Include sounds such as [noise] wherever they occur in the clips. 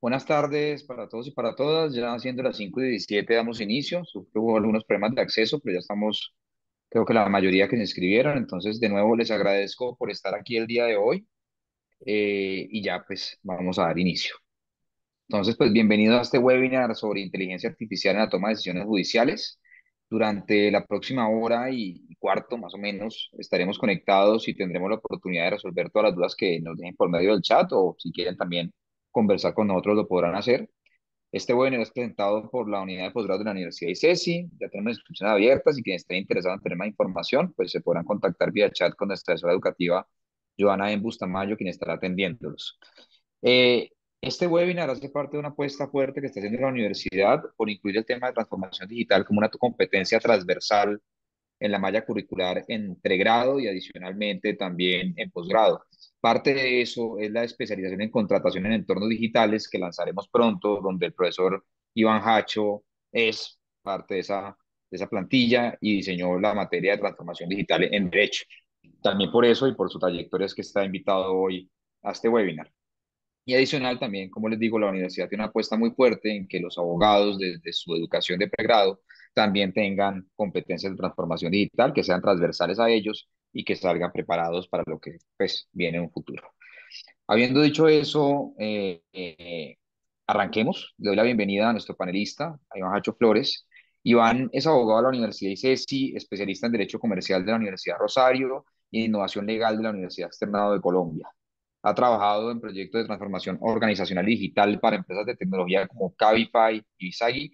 Buenas tardes para todos y para todas. Ya siendo las 5 y 17 damos inicio. Hubo algunos problemas de acceso, pero ya estamos, creo que la mayoría que se inscribieron. Entonces, de nuevo, les agradezco por estar aquí el día de hoy. Eh, y ya, pues, vamos a dar inicio. Entonces, pues, bienvenido a este webinar sobre inteligencia artificial en la toma de decisiones judiciales. Durante la próxima hora y cuarto, más o menos, estaremos conectados y tendremos la oportunidad de resolver todas las dudas que nos dejen por medio del chat o si quieren también conversar con nosotros lo podrán hacer. Este webinar es presentado por la unidad de posgrado de la Universidad ICESI. Ya tenemos inscripciones abiertas y quienes estén interesados en tener más información, pues se podrán contactar vía chat con nuestra asesora educativa, Joana en Bustamayo, quien estará atendiéndolos. Eh, este webinar hace parte de una apuesta fuerte que está haciendo la universidad por incluir el tema de transformación digital como una competencia transversal en la malla curricular entre grado y adicionalmente también en posgrado. Parte de eso es la especialización en contratación en entornos digitales que lanzaremos pronto, donde el profesor Iván Hacho es parte de esa, de esa plantilla y diseñó la materia de transformación digital en Derecho. También por eso y por su trayectoria es que está invitado hoy a este webinar. Y adicional también, como les digo, la universidad tiene una apuesta muy fuerte en que los abogados desde su educación de pregrado también tengan competencias de transformación digital que sean transversales a ellos y que salgan preparados para lo que pues, viene en un futuro. Habiendo dicho eso, eh, eh, arranquemos. Le doy la bienvenida a nuestro panelista, a Iván Hacho Flores. Iván es abogado de la Universidad ICESI, e especialista en Derecho Comercial de la Universidad Rosario y e en Innovación Legal de la Universidad Externado de Colombia. Ha trabajado en proyectos de transformación organizacional digital para empresas de tecnología como Cabify y Visagi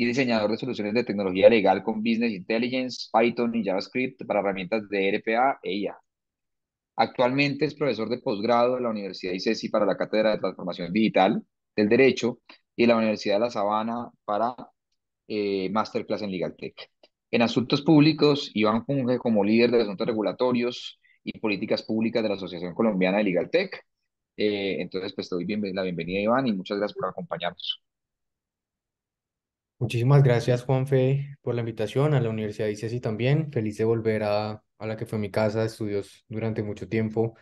y diseñador de soluciones de tecnología legal con Business Intelligence, Python y JavaScript para herramientas de RPA e IA. Actualmente es profesor de posgrado en la Universidad ICESI e para la Cátedra de Transformación Digital del Derecho y de la Universidad de La Sabana para eh, Masterclass en Legal Tech. En asuntos públicos, Iván funge como líder de asuntos regulatorios y políticas públicas de la Asociación Colombiana de Legal Tech. Eh, entonces, pues te doy la bienvenida, Iván, y muchas gracias por acompañarnos. Muchísimas gracias, Juanfe, por la invitación a la Universidad de ICESI también. Feliz de volver a, la que fue mi casa de estudios durante mucho tiempo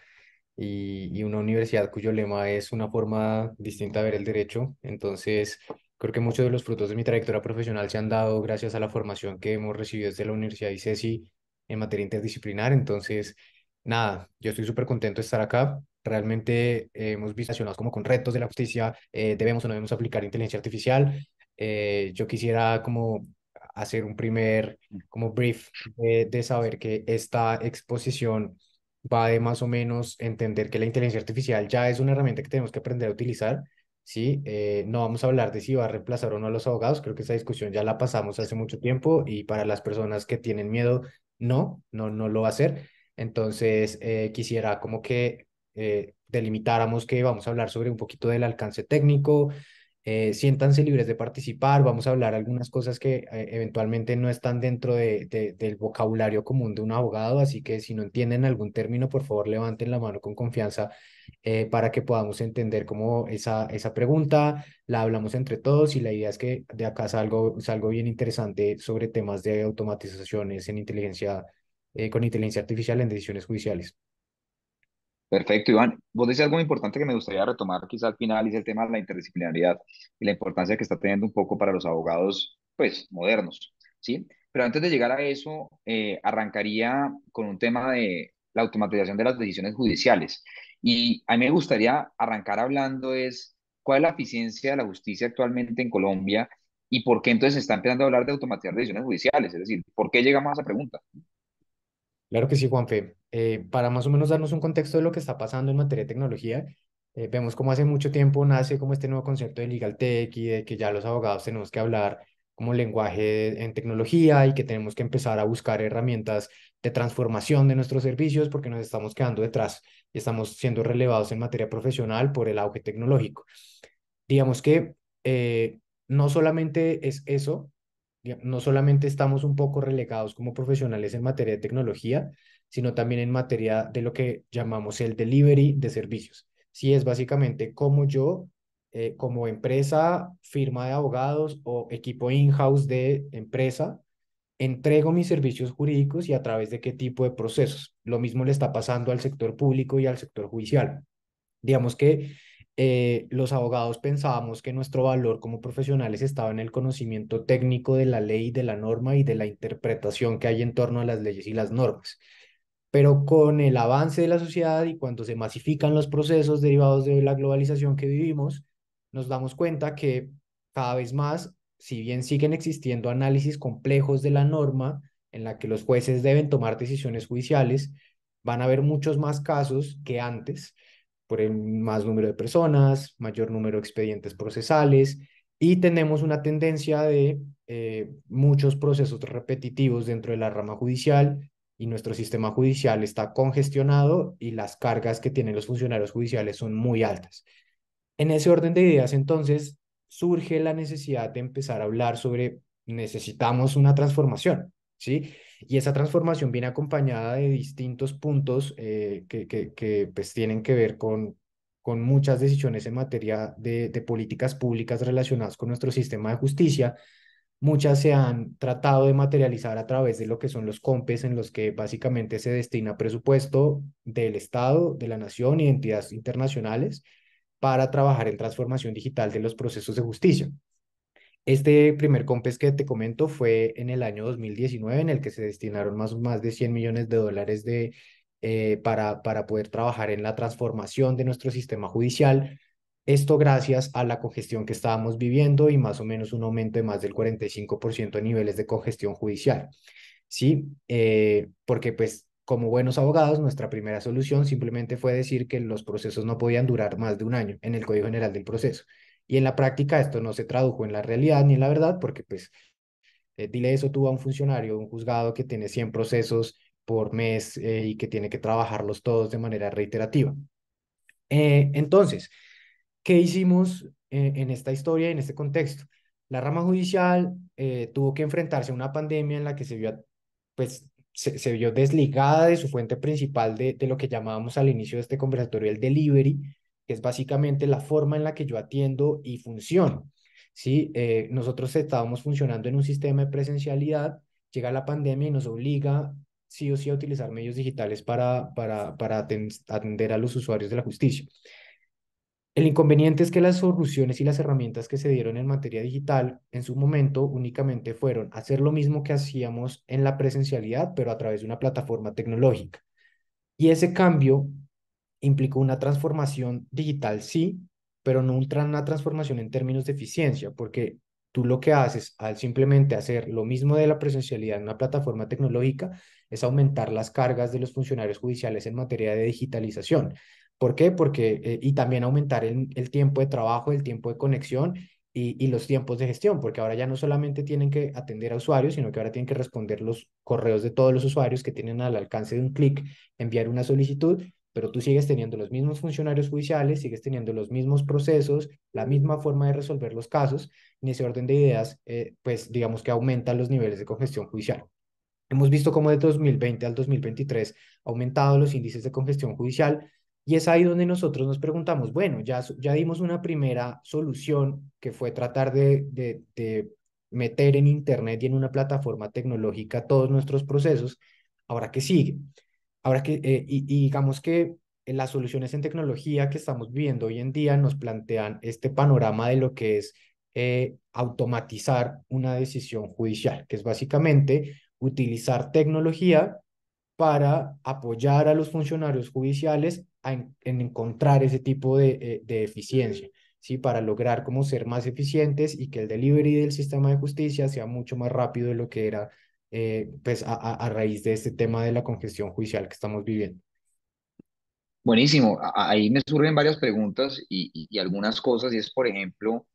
y, una universidad cuyo lema es una forma distinta de ver el derecho. Entonces, creo que muchos de los frutos de mi trayectoria profesional se han dado gracias a la formación que hemos recibido desde la Universidad de ICESI en materia interdisciplinar. Entonces, nada, yo estoy súper contento de estar acá. Realmente eh, hemos visto como con retos de la justicia, eh, debemos o no debemos aplicar inteligencia artificial, eh, yo quisiera como hacer un primer como brief de, saber que esta exposición va de más o menos entender que la inteligencia artificial ya es una herramienta que tenemos que aprender a utilizar, ¿sí? Eh, no vamos a hablar de si va a reemplazar o no a los abogados, creo que esa discusión ya la pasamos hace mucho tiempo y para las personas que tienen miedo, no, no, no lo va a hacer. Entonces, eh, quisiera como que delimitáramos que vamos a hablar sobre un poquito del alcance técnico, eh, siéntanse libres de participar, vamos a hablar algunas cosas que eh, eventualmente no están dentro de, del vocabulario común de un abogado, así que si no entienden algún término, por favor levanten la mano con confianza eh, para que podamos entender cómo esa, esa pregunta, la hablamos entre todos y la idea es que de acá salgo, algo bien interesante sobre temas de automatizaciones en inteligencia, con inteligencia artificial en decisiones judiciales. Perfecto, Iván. Vos decís algo muy importante que me gustaría retomar quizá al final, y es el tema de la interdisciplinaridad y la importancia que está teniendo un poco para los abogados, pues, modernos, ¿sí? Pero antes de llegar a eso, eh, arrancaría con un tema de la automatización de las decisiones judiciales. Y a mí me gustaría arrancar hablando es cuál es la eficiencia de la justicia actualmente en Colombia y por qué entonces se está empezando a hablar de automatizar decisiones judiciales. Es decir, ¿por qué llegamos a esa pregunta? Claro que sí, Juanfe. Eh, para más o menos darnos un contexto de lo que está pasando en materia de tecnología, eh, vemos cómo hace mucho tiempo nace como este nuevo concepto de legal tech y de que ya los abogados tenemos que hablar como lenguaje en tecnología y que tenemos que empezar a buscar herramientas de transformación de nuestros servicios porque nos estamos quedando detrás y estamos siendo relevados en materia profesional por el auge tecnológico. Digamos que eh, no solamente es eso, no solamente estamos un poco relegados como profesionales en materia de tecnología, sino también en materia de lo que llamamos el delivery de servicios. Si es básicamente como yo, eh, como empresa, firma de abogados o equipo in-house de empresa, entrego mis servicios jurídicos y a través de qué tipo de procesos. Lo mismo le está pasando al sector público y al sector judicial. Digamos que eh, los abogados pensábamos que nuestro valor como profesionales estaba en el conocimiento técnico de la ley, de la norma y de la interpretación que hay en torno a las leyes y las normas. Pero con el avance de la sociedad y cuando se masifican los procesos derivados de la globalización que vivimos, nos damos cuenta que cada vez más, si bien siguen existiendo análisis complejos de la norma en la que los jueces deben tomar decisiones judiciales, van a haber muchos más casos que antes por el más número de personas, mayor número de expedientes procesales y tenemos una tendencia de eh, muchos procesos repetitivos dentro de la rama judicial y nuestro sistema judicial está congestionado y las cargas que tienen los funcionarios judiciales son muy altas. En ese orden de ideas, entonces, surge la necesidad de empezar a hablar sobre necesitamos una transformación, ¿sí? Y esa transformación viene acompañada de distintos puntos eh, que, que, que pues, tienen que ver con, con muchas decisiones en materia de, de, políticas públicas relacionadas con nuestro sistema de justicia. Muchas se han tratado de materializar a través de lo que son los COMPES, en los que básicamente se destina presupuesto del Estado, de la nación y entidades internacionales para trabajar en transformación digital de los procesos de justicia. Este primer COMPES que te comento fue en el año 2019, en el que se destinaron más, de 100 millones de dólares de, eh, para, para poder trabajar en la transformación de nuestro sistema judicial. Esto gracias a la congestión que estábamos viviendo y más o menos un aumento de más del 45% de niveles de congestión judicial. ¿Sí? Eh, porque pues como buenos abogados, nuestra primera solución simplemente fue decir que los procesos no podían durar más de un año en el Código General del Proceso. Y en la práctica esto no se tradujo en la realidad ni en la verdad, porque pues eh, dile eso tú a un funcionario, un juzgado que tiene 100 procesos por mes eh, y que tiene que trabajarlos todos de manera reiterativa. Eh, entonces, ¿qué hicimos en esta historia en este contexto? La rama judicial tuvo que enfrentarse a una pandemia en la que se vio, pues, se, vio desligada de su fuente principal de lo que llamábamos al inicio de este conversatorio el delivery, que es básicamente la forma en la que yo atiendo y funciono. ¿sí? Eh, nosotros estábamos funcionando en un sistema de presencialidad, llega la pandemia y nos obliga sí o sí a utilizar medios digitales para, para, para atender a los usuarios de la justicia. El inconveniente es que las soluciones y las herramientas que se dieron en materia digital en su momento únicamente fueron hacer lo mismo que hacíamos en la presencialidad, pero a través de una plataforma tecnológica. Y ese cambio implicó una transformación digital, sí, pero no una transformación en términos de eficiencia, porque tú lo que haces al simplemente hacer lo mismo de la presencialidad en una plataforma tecnológica es aumentar las cargas de los funcionarios judiciales en materia de digitalización. ¿Por qué? Porque, eh, y también aumentar el, tiempo de trabajo, el tiempo de conexión y, y, los tiempos de gestión, porque ahora ya no solamente tienen que atender a usuarios, sino que ahora tienen que responder los correos de todos los usuarios que tienen al alcance de un clic, enviar una solicitud pero tú sigues teniendo los mismos funcionarios judiciales, sigues teniendo los mismos procesos, la misma forma de resolver los casos, en ese orden de ideas, eh, pues digamos que aumenta los niveles de congestión judicial. Hemos visto cómo de 2020 al 2023 ha aumentado los índices de congestión judicial, y es ahí donde nosotros nos preguntamos, bueno, ya, ya dimos una primera solución que fue tratar de, de, de meter en Internet y en una plataforma tecnológica todos nuestros procesos, ahora qué sigue. Ahora que, eh, y, digamos que eh, las soluciones en tecnología que estamos viendo hoy en día nos plantean este panorama de lo que es eh, automatizar una decisión judicial, que es básicamente utilizar tecnología para apoyar a los funcionarios judiciales en, encontrar ese tipo de, eficiencia. ¿sí? para lograr como ser más eficientes y que el delivery del sistema de justicia sea mucho más rápido de lo que era eh, pues a, a, raíz de este tema de la congestión judicial que estamos viviendo. Buenísimo, ahí me surgen varias preguntas y, y, algunas cosas, y es, por ejemplo,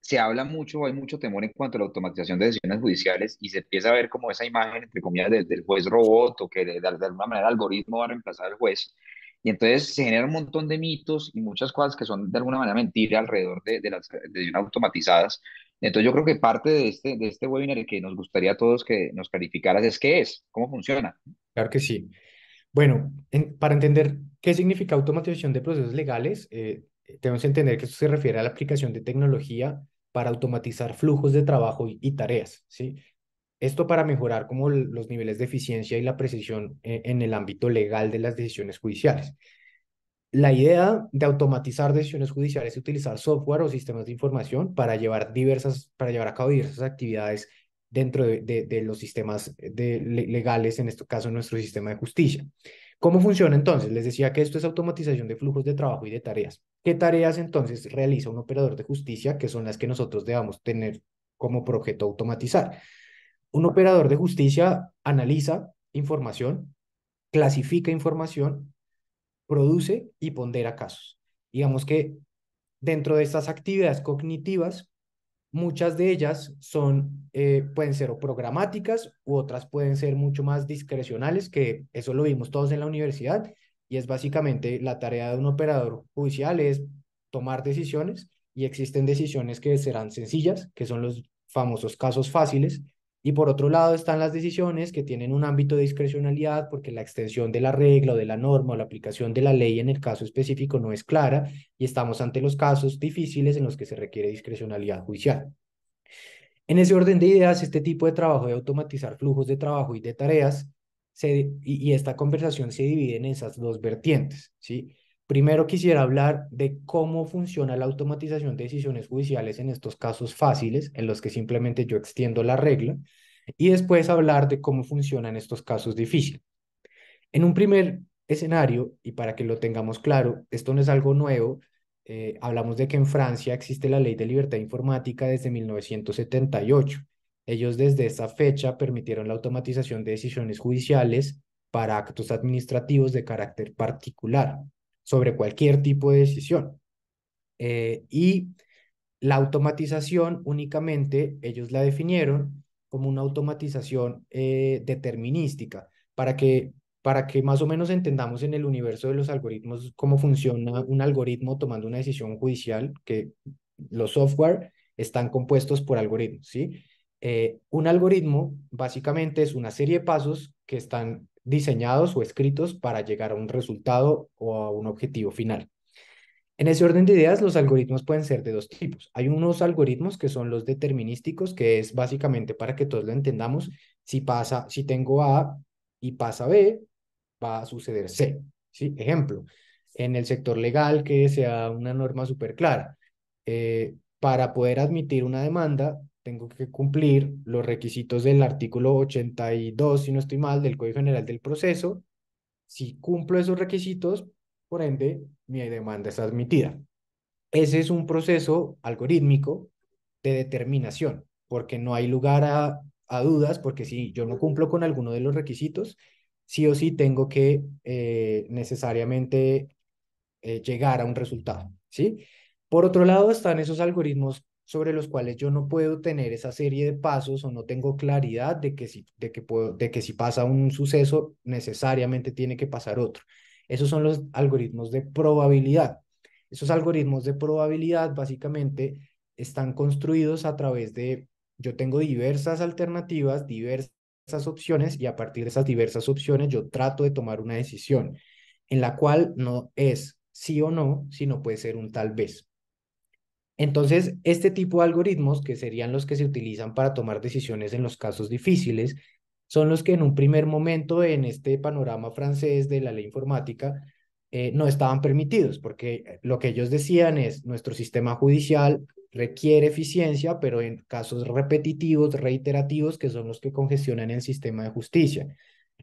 se habla mucho, hay mucho temor en cuanto a la automatización de decisiones judiciales y se empieza a ver como esa imagen, entre comillas, del, juez robot o que de, alguna manera el algoritmo va a reemplazar al juez. Y entonces se genera un montón de mitos y muchas cosas que son de alguna manera mentira alrededor de, de las decisiones automatizadas. Entonces yo creo que parte de este, de este webinar que nos gustaría a todos que nos calificaras es qué es, cómo funciona. Claro que sí. Bueno, para entender qué significa automatización de procesos legales, eh, tenemos que entender que esto se refiere a la aplicación de tecnología para automatizar flujos de trabajo y, tareas, ¿sí? Esto para mejorar como los niveles de eficiencia y la precisión eh, en el ámbito legal de las decisiones judiciales. La idea de automatizar decisiones judiciales y utilizar software o sistemas de información para llevar, diversas, para llevar a cabo diversas actividades dentro de, los sistemas legales, en este caso nuestro sistema de justicia. ¿Cómo funciona entonces? Les decía que esto es automatización de flujos de trabajo y de tareas. ¿Qué tareas entonces realiza un operador de justicia que son las que nosotros debamos tener como proyecto automatizar? Un operador de justicia analiza información, clasifica información, produce y pondera casos. Digamos que dentro de estas actividades cognitivas, muchas de ellas son, eh, pueden ser programáticas u otras pueden ser mucho más discrecionales, que eso lo vimos todos en la universidad, y es básicamente la tarea de un operador judicial es tomar decisiones y existen decisiones que serán sencillas, que son los famosos casos fáciles, y por otro lado están las decisiones que tienen un ámbito de discrecionalidad porque la extensión de la regla o de la norma o la aplicación de la ley en el caso específico no es clara y estamos ante los casos difíciles en los que se requiere discrecionalidad judicial. En ese orden de ideas, este tipo de trabajo de automatizar flujos de trabajo y de tareas se, y, esta conversación se divide en esas dos vertientes, ¿sí? Primero quisiera hablar de cómo funciona la automatización de decisiones judiciales en estos casos fáciles, en los que simplemente yo extiendo la regla, y después hablar de cómo funcionan estos casos difíciles. En un primer escenario, y para que lo tengamos claro, esto no es algo nuevo, eh, hablamos de que en Francia existe la ley de libertad informática desde 1978. Ellos desde esa fecha permitieron la automatización de decisiones judiciales para actos administrativos de carácter particular sobre cualquier tipo de decisión. Eh, y la automatización únicamente, ellos la definieron como una automatización eh, determinística, para que, para que más o menos entendamos en el universo de los algoritmos cómo funciona un algoritmo tomando una decisión judicial, que los software están compuestos por algoritmos, ¿sí? Eh, un algoritmo básicamente es una serie de pasos que están diseñados o escritos para llegar a un resultado o a un objetivo final. En ese orden de ideas, los algoritmos pueden ser de dos tipos. Hay unos algoritmos que son los determinísticos, que es básicamente para que todos lo entendamos, si pasa, si tengo A y pasa B, va a suceder C. ¿sí? Ejemplo, en el sector legal que sea una norma súper clara. Eh, para poder admitir una demanda, tengo que cumplir los requisitos del artículo 82, si no estoy mal, del Código General del Proceso. Si cumplo esos requisitos, por ende, mi demanda es admitida. Ese es un proceso algorítmico de determinación, porque no hay lugar a, dudas, porque si yo no cumplo con alguno de los requisitos, sí o sí tengo que eh, necesariamente eh, llegar a un resultado, ¿sí? Por otro lado están esos algoritmos sobre los cuales yo no puedo tener esa serie de pasos o no tengo claridad de que si, de que de que si pasa un suceso, necesariamente tiene que pasar otro. Esos son los algoritmos de probabilidad. Esos algoritmos de probabilidad básicamente están construidos a través de, yo tengo diversas alternativas, diversas opciones y a partir de esas diversas opciones yo trato de tomar una decisión en la cual no es sí o no, sino puede ser un tal vez. Entonces, este tipo de algoritmos, que serían los que se utilizan para tomar decisiones en los casos difíciles, son los que en un primer momento en este panorama francés de la ley informática eh, no estaban permitidos, porque eh, lo que ellos decían es, nuestro sistema judicial requiere eficiencia, pero en casos repetitivos, reiterativos, que son los que congestionan el sistema de justicia.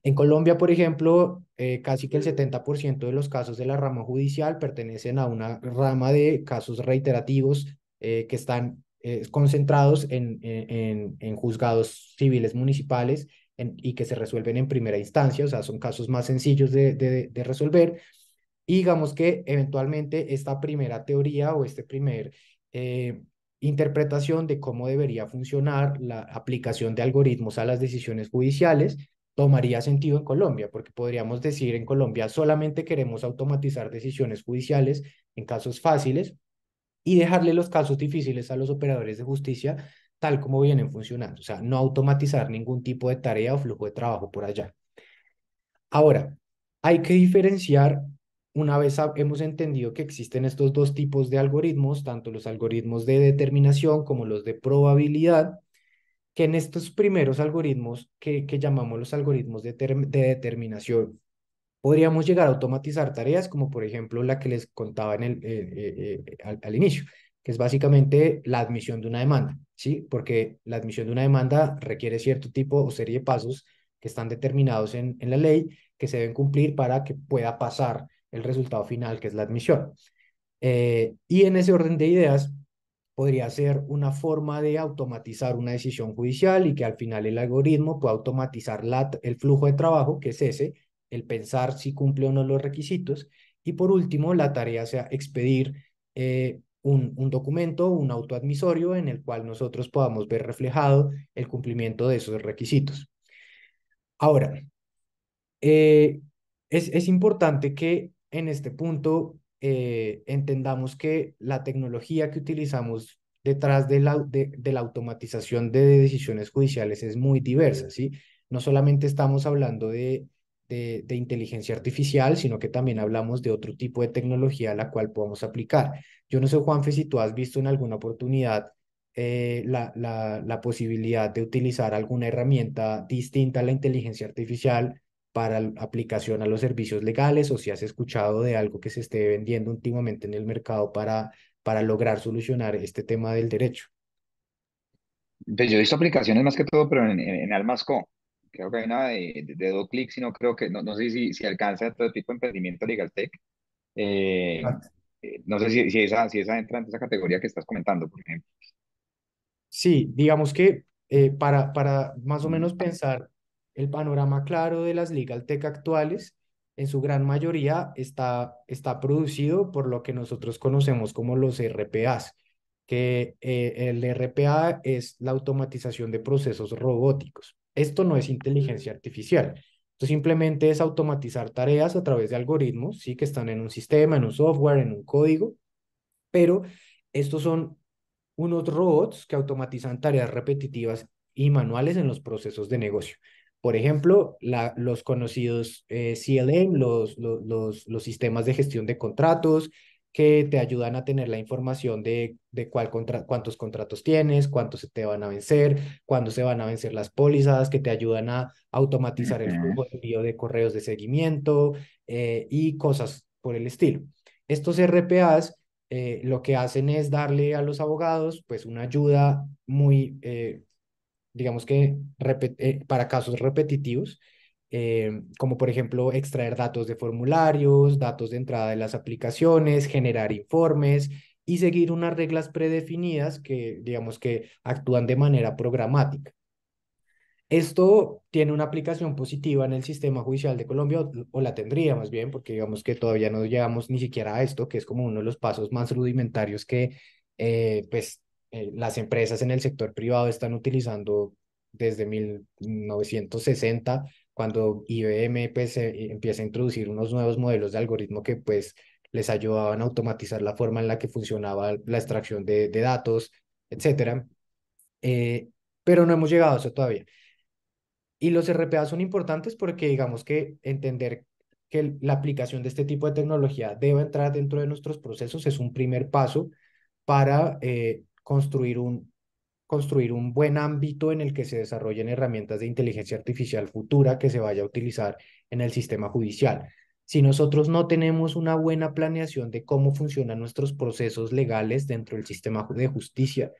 En Colombia, por ejemplo, eh, casi que el 70% de los casos de la rama judicial pertenecen a una rama de casos reiterativos eh, que están eh, concentrados en, en, juzgados civiles municipales y que se resuelven en primera instancia, o sea, son casos más sencillos de, resolver. Y digamos que eventualmente esta primera teoría o este primer interpretación de cómo debería funcionar la aplicación de algoritmos a las decisiones judiciales tomaría sentido en Colombia, porque podríamos decir en Colombia solamente queremos automatizar decisiones judiciales en casos fáciles y dejarle los casos difíciles a los operadores de justicia tal como vienen funcionando, o sea, no automatizar ningún tipo de tarea o flujo de trabajo por allá. Ahora, hay que diferenciar, una vez hemos entendido que existen estos dos tipos de algoritmos, tanto los algoritmos de determinación como los de probabilidad, que en estos primeros algoritmos que, llamamos los algoritmos de, determinación, podríamos llegar a automatizar tareas como por ejemplo la que les contaba en el, eh, eh, eh, al, inicio, que es básicamente la admisión de una demanda, ¿sí? Porque la admisión de una demanda requiere cierto tipo o serie de pasos que están determinados en, en la ley que se deben cumplir para que pueda pasar el resultado final, que es la admisión. y en ese orden de ideas, podría ser una forma de automatizar una decisión judicial y que al final el algoritmo pueda automatizar la, el flujo de trabajo, que es ese, el pensar si cumple o no los requisitos. Y por último, la tarea sea expedir eh, un, un, documento, un autoadmisorio en el cual nosotros podamos ver reflejado el cumplimiento de esos requisitos. Ahora, eh, es, es importante que en este punto eh, entendamos que la tecnología que utilizamos detrás de la, de, de la automatización de decisiones judiciales es muy diversa, ¿sí? No solamente estamos hablando de, de, de, inteligencia artificial, sino que también hablamos de otro tipo de tecnología a la cual podamos aplicar. Yo no sé, Juanfe, si tú has visto en alguna oportunidad eh, la, la, la, posibilidad de utilizar alguna herramienta distinta a la inteligencia artificial para aplicación a los servicios legales o si has escuchado de algo que se esté vendiendo últimamente en el mercado para, para lograr solucionar este tema del derecho. Pues yo he visto aplicaciones más que todo, pero en, Almasco. Creo que hay una de, dos clics, sino creo que, no, no sé si, si alcanza todo tipo de emprendimiento legal tech. Eh, ah. eh, no sé si, si, esa, si esa entra en esa categoría que estás comentando, por ejemplo. Sí, digamos que eh, para, para más o mm. menos pensar el panorama claro de las legal tech actuales en su gran mayoría está, está producido por lo que nosotros conocemos como los RPAs, que eh, el RPA es la automatización de procesos robóticos. Esto no es inteligencia artificial, esto simplemente es automatizar tareas a través de algoritmos, sí, que están en un sistema, en un software, en un código, pero estos son unos robots que automatizan tareas repetitivas y manuales en los procesos de negocio. Por ejemplo, los conocidos eh, CLM, los, los, los, sistemas de gestión de contratos, que te ayudan a tener la información de, de cuál cuántos contratos tienes, cuántos se te van a vencer, cuándo se van a vencer las pólizas, que te ayudan a automatizar el flujo de correos de seguimiento eh, y cosas por el estilo. Estos RPAs eh, lo que hacen es darle a los abogados pues una ayuda muy digamos que eh, para casos repetitivos, eh, como por ejemplo extraer datos de formularios, datos de entrada de las aplicaciones, generar informes y seguir unas reglas predefinidas que digamos que actúan de manera programática. Esto tiene una aplicación positiva en el sistema judicial de Colombia, o, la tendría más bien, porque digamos que todavía no llegamos ni siquiera a esto, que es como uno de los pasos más rudimentarios que eh, pues eh, las empresas en el sector privado están utilizando desde 1960, cuando IBM pues, eh, eh, empieza a introducir unos nuevos modelos de algoritmo que pues les ayudaban a automatizar la forma en la que funcionaba la extracción de, datos, etc. pero no hemos llegado a eso todavía. Y los RPA son importantes porque digamos que entender que la aplicación de este tipo de tecnología debe entrar dentro de nuestros procesos es un primer paso para construir un, construir un buen ámbito en el que se desarrollen herramientas de inteligencia artificial futura que se vaya a utilizar en el sistema judicial. Si nosotros no tenemos una buena planeación de cómo funcionan nuestros procesos legales dentro del sistema de justicia,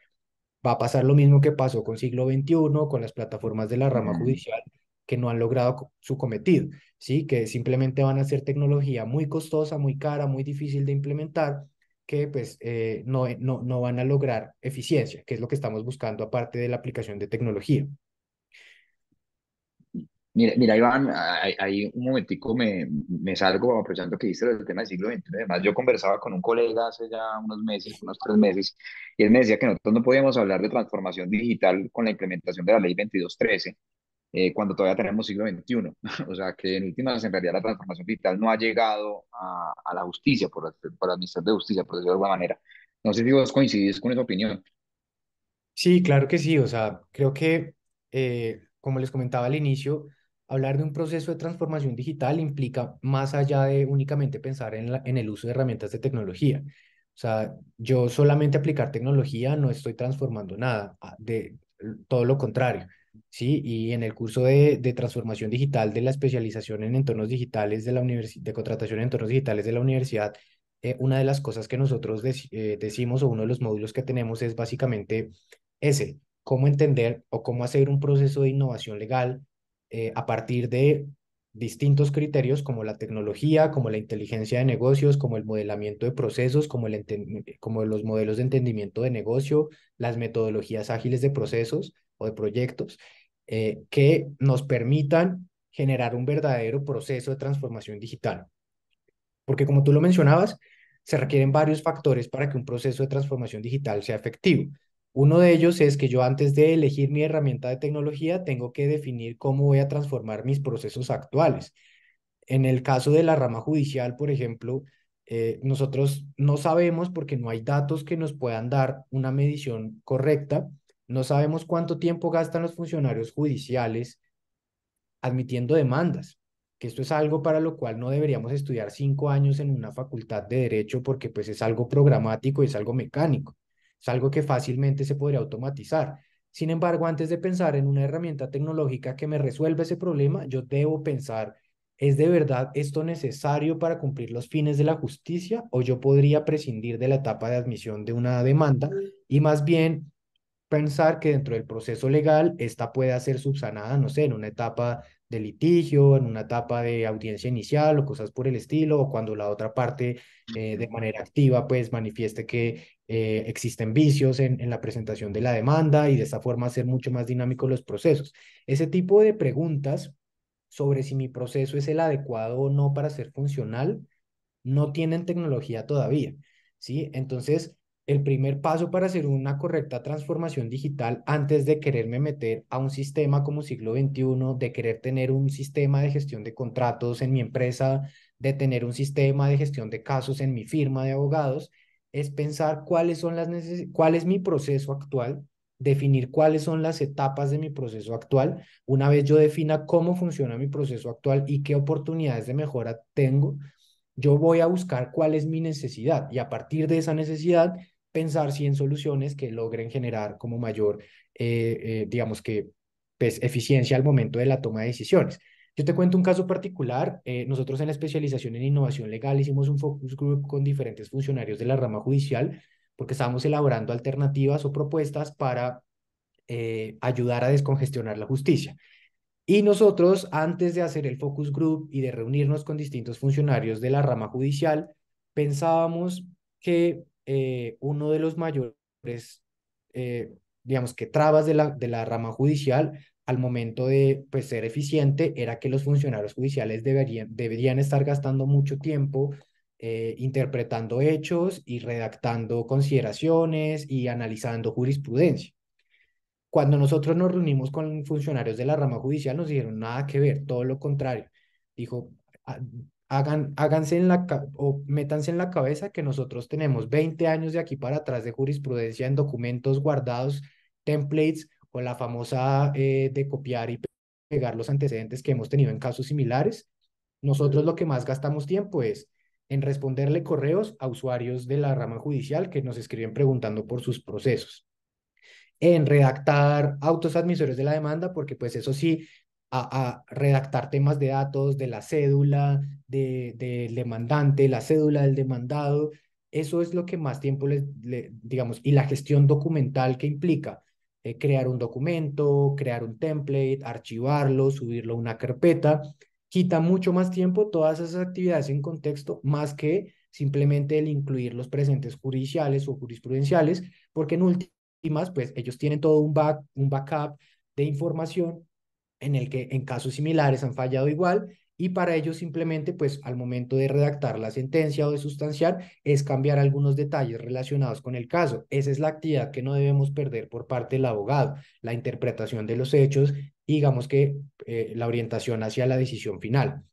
va a pasar lo mismo que pasó con siglo XXI, con las plataformas de la rama judicial, que no han logrado su cometido, ¿sí? que simplemente van a ser tecnología muy costosa, muy cara, muy difícil de implementar que pues eh, no, eh, no, no van a lograr eficiencia, que es lo que estamos buscando aparte de la aplicación de tecnología. Mira, mira, Iván, ahí un momentico me, me salgo aprovechando que dices el tema del siglo XXI. Además, yo conversaba con un colega hace ya unos meses, unos tres meses, y él me decía que nosotros no podíamos hablar de transformación digital con la implementación de la ley 2213, eh, cuando todavía tenemos siglo XXI. [laughs] o sea que en últimas, en realidad, la transformación digital no ha llegado a, la justicia, por, por administración de justicia, por decirlo de alguna manera. No sé si vos coincidís con esa opinión. Sí, claro que sí. O sea, creo que, eh, como les comentaba al inicio, hablar de un proceso de transformación digital implica más allá de únicamente pensar en, en el uso de herramientas de tecnología. O sea, yo solamente aplicar tecnología no estoy transformando nada, ah, de todo lo contrario. ¿sí? Y en el curso de, transformación digital de la especialización en entornos digitales de la universidad, de contratación en entornos digitales de la universidad, eh, una de las cosas que nosotros eh, decimos o uno de los módulos que tenemos es básicamente ese, cómo entender o cómo hacer un proceso de innovación legal eh, a partir de distintos criterios como la tecnología, como la inteligencia de negocios, como el modelamiento de procesos, como, como los modelos de entendimiento de negocio, las metodologías ágiles de procesos, o de proyectos eh, que nos permitan generar un verdadero proceso de transformación digital. Porque como tú lo mencionabas, se requieren varios factores para que un proceso de transformación digital sea efectivo. Uno de ellos es que yo antes de elegir mi herramienta de tecnología tengo que definir cómo voy a transformar mis procesos actuales. En el caso de la rama judicial, por ejemplo, eh, nosotros no sabemos porque no hay datos que nos puedan dar una medición correcta no sabemos cuánto tiempo gastan los funcionarios judiciales admitiendo demandas, que esto es algo para lo cual no deberíamos estudiar cinco años en una facultad de derecho porque pues es algo programático y es algo mecánico, es algo que fácilmente se podría automatizar. Sin embargo, antes de pensar en una herramienta tecnológica que me resuelva ese problema, yo debo pensar, ¿es de verdad esto necesario para cumplir los fines de la justicia o yo podría prescindir de la etapa de admisión de una demanda y más bien pensar que dentro del proceso legal esta puede ser subsanada, no sé, en una etapa de litigio, en una etapa de audiencia inicial o cosas por el estilo, o cuando la otra parte eh, de manera activa pues manifieste que eh, existen vicios en, la presentación de la demanda y de esa forma hacer mucho más dinámicos los procesos. Ese tipo de preguntas sobre si mi proceso es el adecuado o no para ser funcional no tienen tecnología todavía, ¿sí? Entonces, el primer paso para hacer una correcta transformación digital antes de quererme meter a un sistema como siglo XXI, de querer tener un sistema de gestión de contratos en mi empresa, de tener un sistema de gestión de casos en mi firma de abogados, es pensar cuáles son las cuál es mi proceso actual, definir cuáles son las etapas de mi proceso actual. Una vez yo defina cómo funciona mi proceso actual y qué oportunidades de mejora tengo, yo voy a buscar cuál es mi necesidad y a partir de esa necesidad pensar si en soluciones que logren generar como mayor, eh, eh, digamos que, pues, eficiencia al momento de la toma de decisiones. Yo te cuento un caso particular. Eh, nosotros en la especialización en innovación legal hicimos un focus group con diferentes funcionarios de la rama judicial porque estábamos elaborando alternativas o propuestas para ayudar a descongestionar la justicia. Y nosotros, antes de hacer el focus group y de reunirnos con distintos funcionarios de la rama judicial, pensábamos que eh, uno de los mayores, eh, digamos que trabas de la, de la rama judicial al momento de pues, ser eficiente era que los funcionarios judiciales deberían, deberían estar gastando mucho tiempo eh, interpretando hechos y redactando consideraciones y analizando jurisprudencia. Cuando nosotros nos reunimos con funcionarios de la rama judicial nos dijeron nada que ver, todo lo contrario. Dijo, ah, hagan, háganse en la, o métanse en la cabeza que nosotros tenemos 20 años de aquí para atrás de jurisprudencia en documentos guardados, templates o la famosa eh, de copiar y pegar los antecedentes que hemos tenido en casos similares. Nosotros lo que más gastamos tiempo es en responderle correos a usuarios de la rama judicial que nos escriben preguntando por sus procesos en redactar autos admisores de la demanda, porque pues eso sí, a, redactar temas de datos, de la cédula del de, demandante, la cédula del demandado. Eso es lo que más tiempo le, digamos, y la gestión documental que implica eh, crear un documento, crear un template, archivarlo, subirlo a una carpeta, quita mucho más tiempo todas esas actividades en contexto más que simplemente el incluir los presentes judiciales o jurisprudenciales, porque en últimas, pues ellos tienen todo un, un backup de información en el que en casos similares han fallado igual y para ellos simplemente pues al momento de redactar la sentencia o de sustanciar es cambiar algunos detalles relacionados con el caso. Esa es la actividad que no debemos perder por parte del abogado, la interpretación de los hechos y digamos que eh, la orientación hacia la decisión final.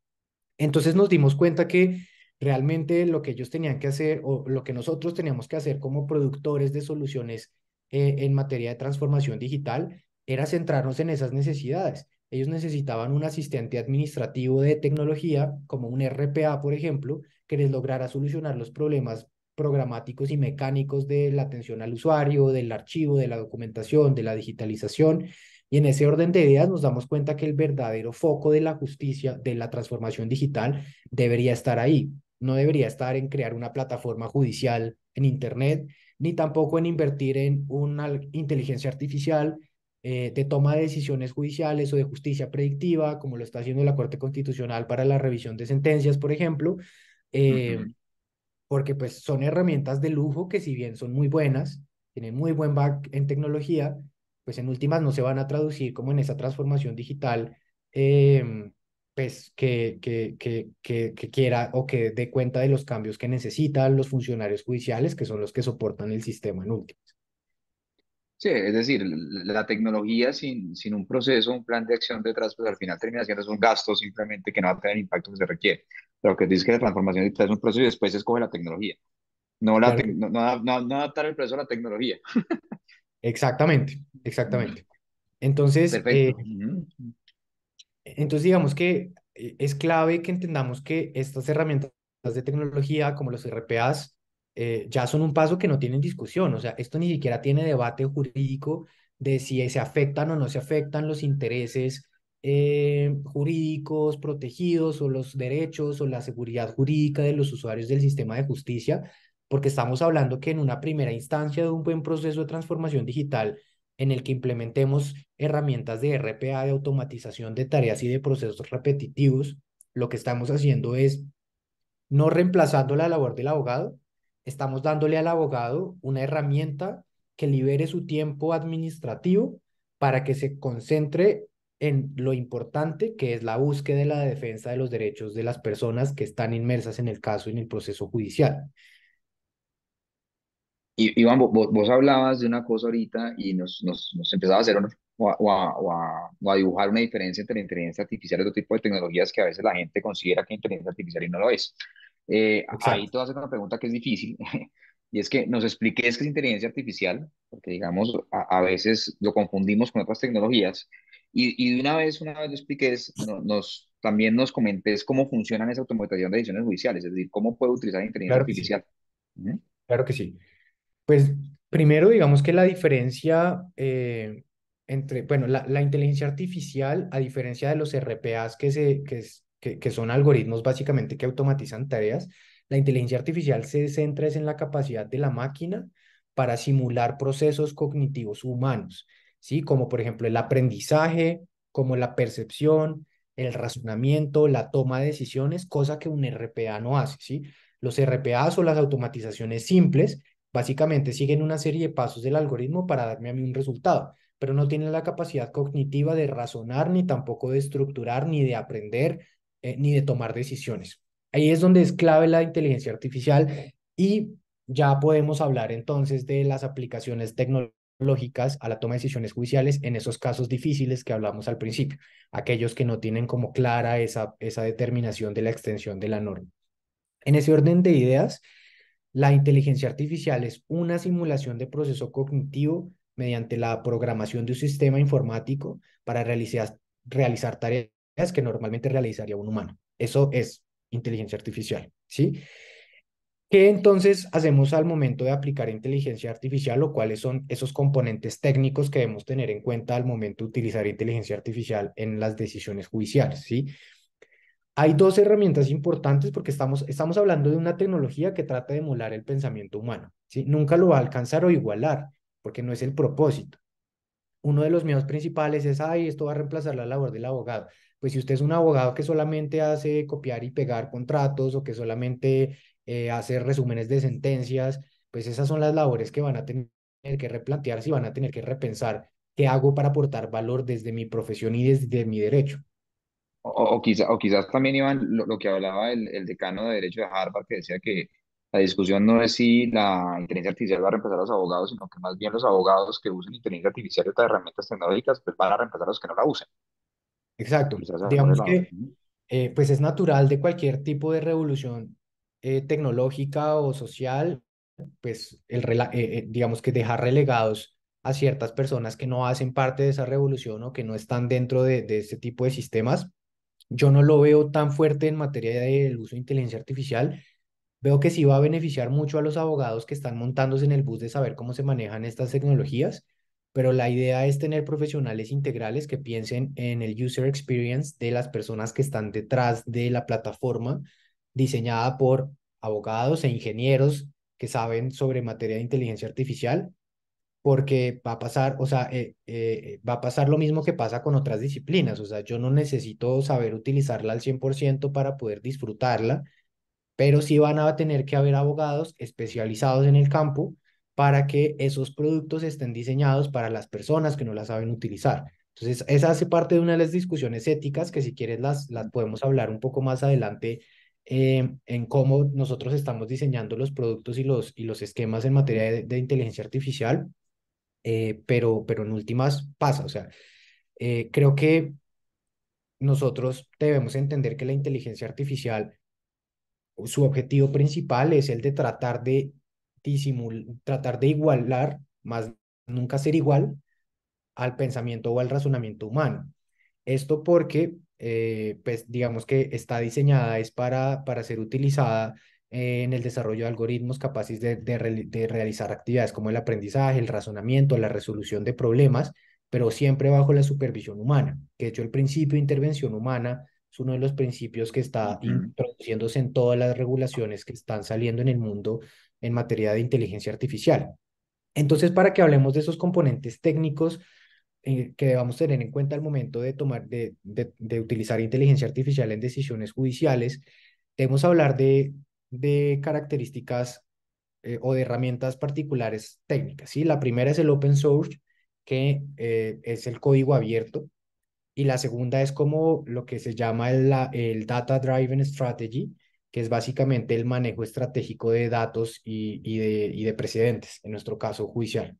Entonces nos dimos cuenta que realmente lo que ellos tenían que hacer o lo que nosotros teníamos que hacer como productores de soluciones eh, en materia de transformación digital era centrarnos en esas necesidades ellos necesitaban un asistente administrativo de tecnología, como un RPA, por ejemplo, que les lograra solucionar los problemas programáticos y mecánicos de la atención al usuario, del archivo, de la documentación, de la digitalización. Y en ese orden de ideas nos damos cuenta que el verdadero foco de la justicia, de la transformación digital, debería estar ahí. No debería estar en crear una plataforma judicial en Internet, ni tampoco en invertir en una inteligencia artificial, eh, de toma de decisiones judiciales o de justicia predictiva, como lo está haciendo la Corte Constitucional para la revisión de sentencias, por ejemplo, eh, porque pues son herramientas de lujo que si bien son muy buenas, tienen muy buen back en tecnología, pues en últimas no se van a traducir como en esa transformación digital em, pues que, que, que, que, que quiera o que dé cuenta de los cambios que necesitan los funcionarios judiciales, que son los que soportan el sistema en últimas. Sí, es decir, la tecnología sin, sin un proceso, un plan de acción detrás, pues al final termina siendo un gasto simplemente que no va a tener el impacto que se requiere. Lo que dice que la transformación es un proceso y después se escoge la tecnología. No, la adaptar el proceso a la tecnología. Exactamente, exactamente. Entonces, eh, entonces digamos que eh, es clave que entendamos que estas herramientas de tecnología como los RPAs eh, ya son un paso que no tienen discusión. O sea, esto ni siquiera tiene debate jurídico de si se afectan o no se afectan los intereses eh, jurídicos protegidos o los derechos o la seguridad jurídica de los usuarios del sistema de justicia, porque estamos hablando que en una primera instancia de un buen proceso de transformación digital en el que implementemos herramientas de RPA, de automatización de tareas y de procesos repetitivos, lo que estamos haciendo es no reemplazando la labor del abogado, estamos dándole al abogado una herramienta que libere su tiempo administrativo para que se concentre en lo importante que es la búsqueda de la defensa de los derechos de las personas que están inmersas en el caso y en el proceso judicial. Y, Iván, vos, hablabas de una cosa ahorita y nos, nos, empezaba a hacer o, a, o, a, a, dibujar una diferencia entre la inteligencia artificial y otro tipo de tecnologías que a veces la gente considera que inteligencia artificial y no lo es. Eh, ahí tú haces una pregunta que es difícil, [laughs] y es que nos expliques qué es inteligencia artificial, porque digamos, a, veces lo confundimos con otras tecnologías, y, y de una vez, una vez lo expliques, nos, también nos comentes cómo funcionan esa automatización de decisiones judiciales, es decir, cómo puede utilizar inteligencia artificial. Claro que sí. Pues primero, digamos que la diferencia eh, entre, bueno, la, la, inteligencia artificial, a diferencia de los RPAs que se, que, que, son algoritmos básicamente que automatizan tareas, la inteligencia artificial se centra en la capacidad de la máquina para simular procesos cognitivos humanos, ¿sí? Como por ejemplo el aprendizaje, como la percepción, el razonamiento, la toma de decisiones, cosa que un RPA no hace, ¿sí? Los RPAs o las automatizaciones simples básicamente siguen una serie de pasos del algoritmo para darme a mí un resultado, pero no tienen la capacidad cognitiva de razonar, ni tampoco de estructurar, ni de aprender, eh, ni de tomar decisiones. Ahí es donde es clave la inteligencia artificial y ya podemos hablar entonces de las aplicaciones tecnológicas a la toma de decisiones judiciales en esos casos difíciles que hablamos al principio, aquellos que no tienen como clara esa, esa determinación de la extensión de la norma. En ese orden de ideas, la inteligencia artificial es una simulación de proceso cognitivo mediante la programación de un sistema informático para realizar, realizar tareas que normalmente realizaría un humano. Eso es inteligencia artificial, ¿sí? ¿Qué entonces hacemos al momento de aplicar inteligencia artificial o cuáles son esos componentes técnicos que debemos tener en cuenta al momento de utilizar inteligencia artificial en las decisiones judiciales? ¿sí? Hay dos herramientas importantes porque estamos, estamos hablando de una tecnología que trata de emular el pensamiento humano. ¿sí? Nunca lo va a alcanzar o igualar porque no es el propósito. Uno de los miedos principales es, ay, esto va a reemplazar la labor del abogado pues si usted es un abogado que solamente hace copiar y pegar contratos o que solamente eh, hace resúmenes de sentencias, pues esas son las labores que van a tener que replantearse y van a tener que repensar qué hago para aportar valor desde mi profesión y desde mi derecho. O, o, o quizás también, iban lo, lo que hablaba el, el, decano de Derecho de Harvard, que decía que la discusión no es si la inteligencia artificial va a reemplazar a los abogados, sino que más bien los abogados que usen inteligencia artificial y otras herramientas tecnológicas pues van a reemplazar a los que no la usen. Exacto. Digamos que eh, pues es natural de cualquier tipo de revolución eh, tecnológica o social, pues el eh, digamos que dejar relegados a ciertas personas que no hacen parte de esa revolución o que no están dentro de, de este tipo de sistemas. Yo no lo veo tan fuerte en materia del uso de inteligencia artificial. Veo que sí va a beneficiar mucho a los abogados que están montándose en el bus de saber cómo se manejan estas tecnologías pero la idea es tener profesionales integrales que piensen en el user experience de las personas que están detrás de la plataforma diseñada por abogados e ingenieros que saben sobre materia de inteligencia artificial, porque va a pasar, o sea, eh, eh, va a pasar lo mismo que pasa con otras disciplinas, o sea, yo no necesito saber utilizarla al 100% para poder disfrutarla, pero sí van a tener que haber abogados especializados en el campo para que esos productos estén diseñados para las personas que no las saben utilizar. Entonces, esa hace parte de una de las discusiones éticas que si quieres las, las podemos hablar un poco más adelante eh, en cómo nosotros estamos diseñando los productos y los, y los esquemas en materia de, inteligencia artificial, eh, pero, pero en últimas pasa, o sea, eh, creo que nosotros debemos entender que la inteligencia artificial, su objetivo principal es el de tratar de tratar de igualar, más nunca ser igual, al pensamiento o al razonamiento humano. Esto porque, eh, pues, digamos que está diseñada, es para, para ser utilizada eh, en el desarrollo de algoritmos capaces de, realizar actividades como el aprendizaje, el razonamiento, la resolución de problemas, pero siempre bajo la supervisión humana. Que de hecho el principio de intervención humana es uno de los principios que está introduciéndose en todas las regulaciones que están saliendo en el mundo en materia de inteligencia artificial. Entonces, para que hablemos de esos componentes técnicos eh, que debamos tener en cuenta al momento de, tomar, de, utilizar inteligencia artificial en decisiones judiciales, debemos hablar de, características eh, o de herramientas particulares técnicas. ¿sí? La primera es el open source, que eh, es el código abierto, y la segunda es como lo que se llama el, el Data Driven Strategy, que es básicamente el manejo estratégico de datos y, de, precedentes, en nuestro caso judicial.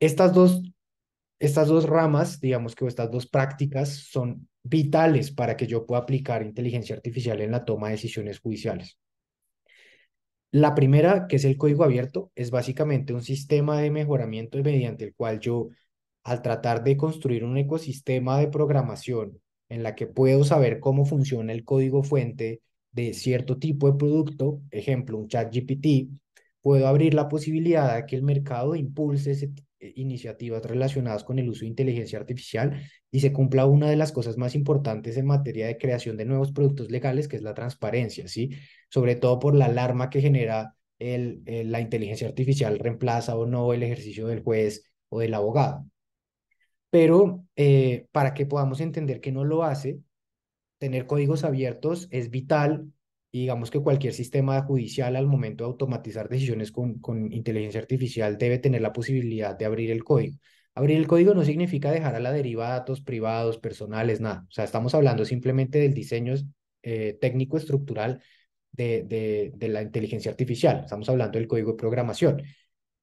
Estas dos, estas dos ramas, digamos que estas dos prácticas son vitales para que yo pueda aplicar inteligencia artificial en la toma de decisiones judiciales. La primera, que es el código abierto, es básicamente un sistema de mejoramiento mediante el cual yo, al tratar de construir un ecosistema de programación en la que puedo saber cómo funciona el código fuente, de cierto tipo de producto, ejemplo, un chat GPT, puedo abrir la posibilidad de que el mercado impulse eh, iniciativas relacionadas con el uso de inteligencia artificial y se cumpla una de las cosas más importantes en materia de creación de nuevos productos legales, que es la transparencia, ¿sí? Sobre todo por la alarma que genera el, eh, la inteligencia artificial, reemplaza o no el ejercicio del juez o del abogado. Pero eh, para que podamos entender que no lo hace, tener códigos abiertos es vital y digamos que cualquier sistema judicial al momento de automatizar decisiones con, inteligencia artificial debe tener la posibilidad de abrir el código. Abrir el código no significa dejar a la deriva datos privados, personales, nada. O sea, estamos hablando simplemente del diseño eh, técnico estructural de, de, la inteligencia artificial. Estamos hablando del código de programación.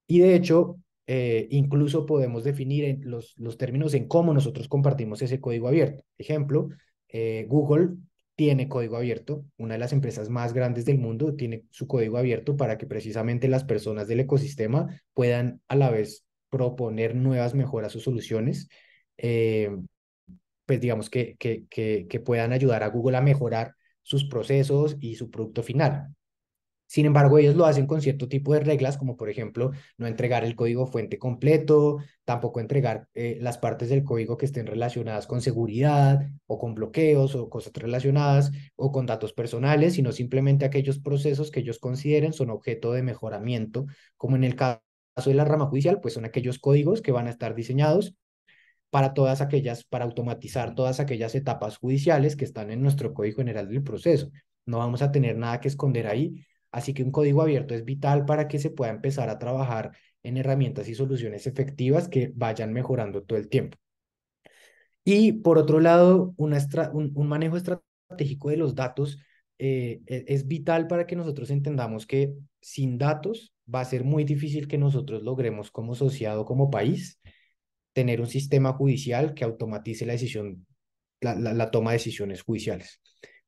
Y de hecho, eh, incluso podemos definir los, los términos en cómo nosotros compartimos ese código abierto. Ejemplo, eh, Google tiene código abierto, una de las empresas más grandes del mundo tiene su código abierto para que precisamente las personas del ecosistema puedan a la vez proponer nuevas mejoras o soluciones, eh, pues digamos que, que puedan ayudar a Google a mejorar sus procesos y su producto final. Sin embargo, ellos lo hacen con cierto tipo de reglas, como por ejemplo no entregar el código fuente completo, tampoco entregar eh, las partes del código que estén relacionadas con seguridad o con bloqueos o cosas relacionadas o con datos personales, sino simplemente aquellos procesos que ellos consideren son objeto de mejoramiento, como en el caso de la rama judicial, pues son aquellos códigos que van a estar diseñados para todas aquellas, para automatizar todas aquellas etapas judiciales que están en nuestro Código General del Proceso. No vamos a tener nada que esconder ahí, Así que un código abierto es vital para que se pueda empezar a trabajar en herramientas y soluciones efectivas que vayan mejorando todo el tiempo. Y por otro lado, un, manejo estratégico de los datos eh, e-, es vital para que nosotros entendamos que sin datos va a ser muy difícil que nosotros logremos como sociedad como país tener un sistema judicial que automatice la decisión, la toma de decisiones judiciales.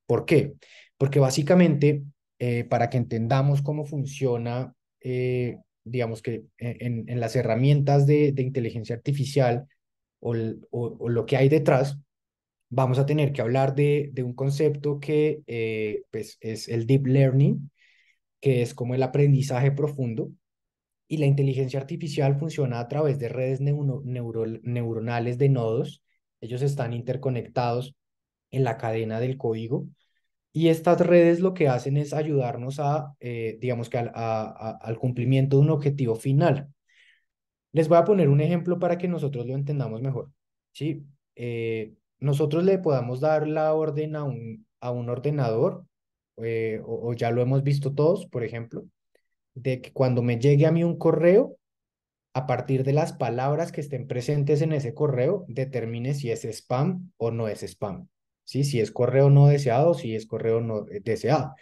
¿Por qué? Porque básicamente eh, para que entendamos cómo funciona, eh, digamos que eh, en, las herramientas de, inteligencia artificial o, lo que hay detrás, vamos a tener que hablar de, un concepto que pues es el deep learning, que es como el aprendizaje profundo. Y la inteligencia artificial funciona a través de redes neuronales de nodos. Ellos están interconectados en la cadena del código y estas redes lo que hacen es ayudarnos a, eh, digamos que al, cumplimiento de un objetivo final. Les voy a poner un ejemplo para que nosotros lo entendamos mejor. ¿sí? Eh, nosotros le podamos dar la orden a un, a un ordenador, eh, o, ya lo hemos visto todos, por ejemplo, de que cuando me llegue a mí un correo, a partir de las palabras que estén presentes en ese correo, determine si es spam o no es spam. Si es correo no deseado, si es correo no eh, deseado.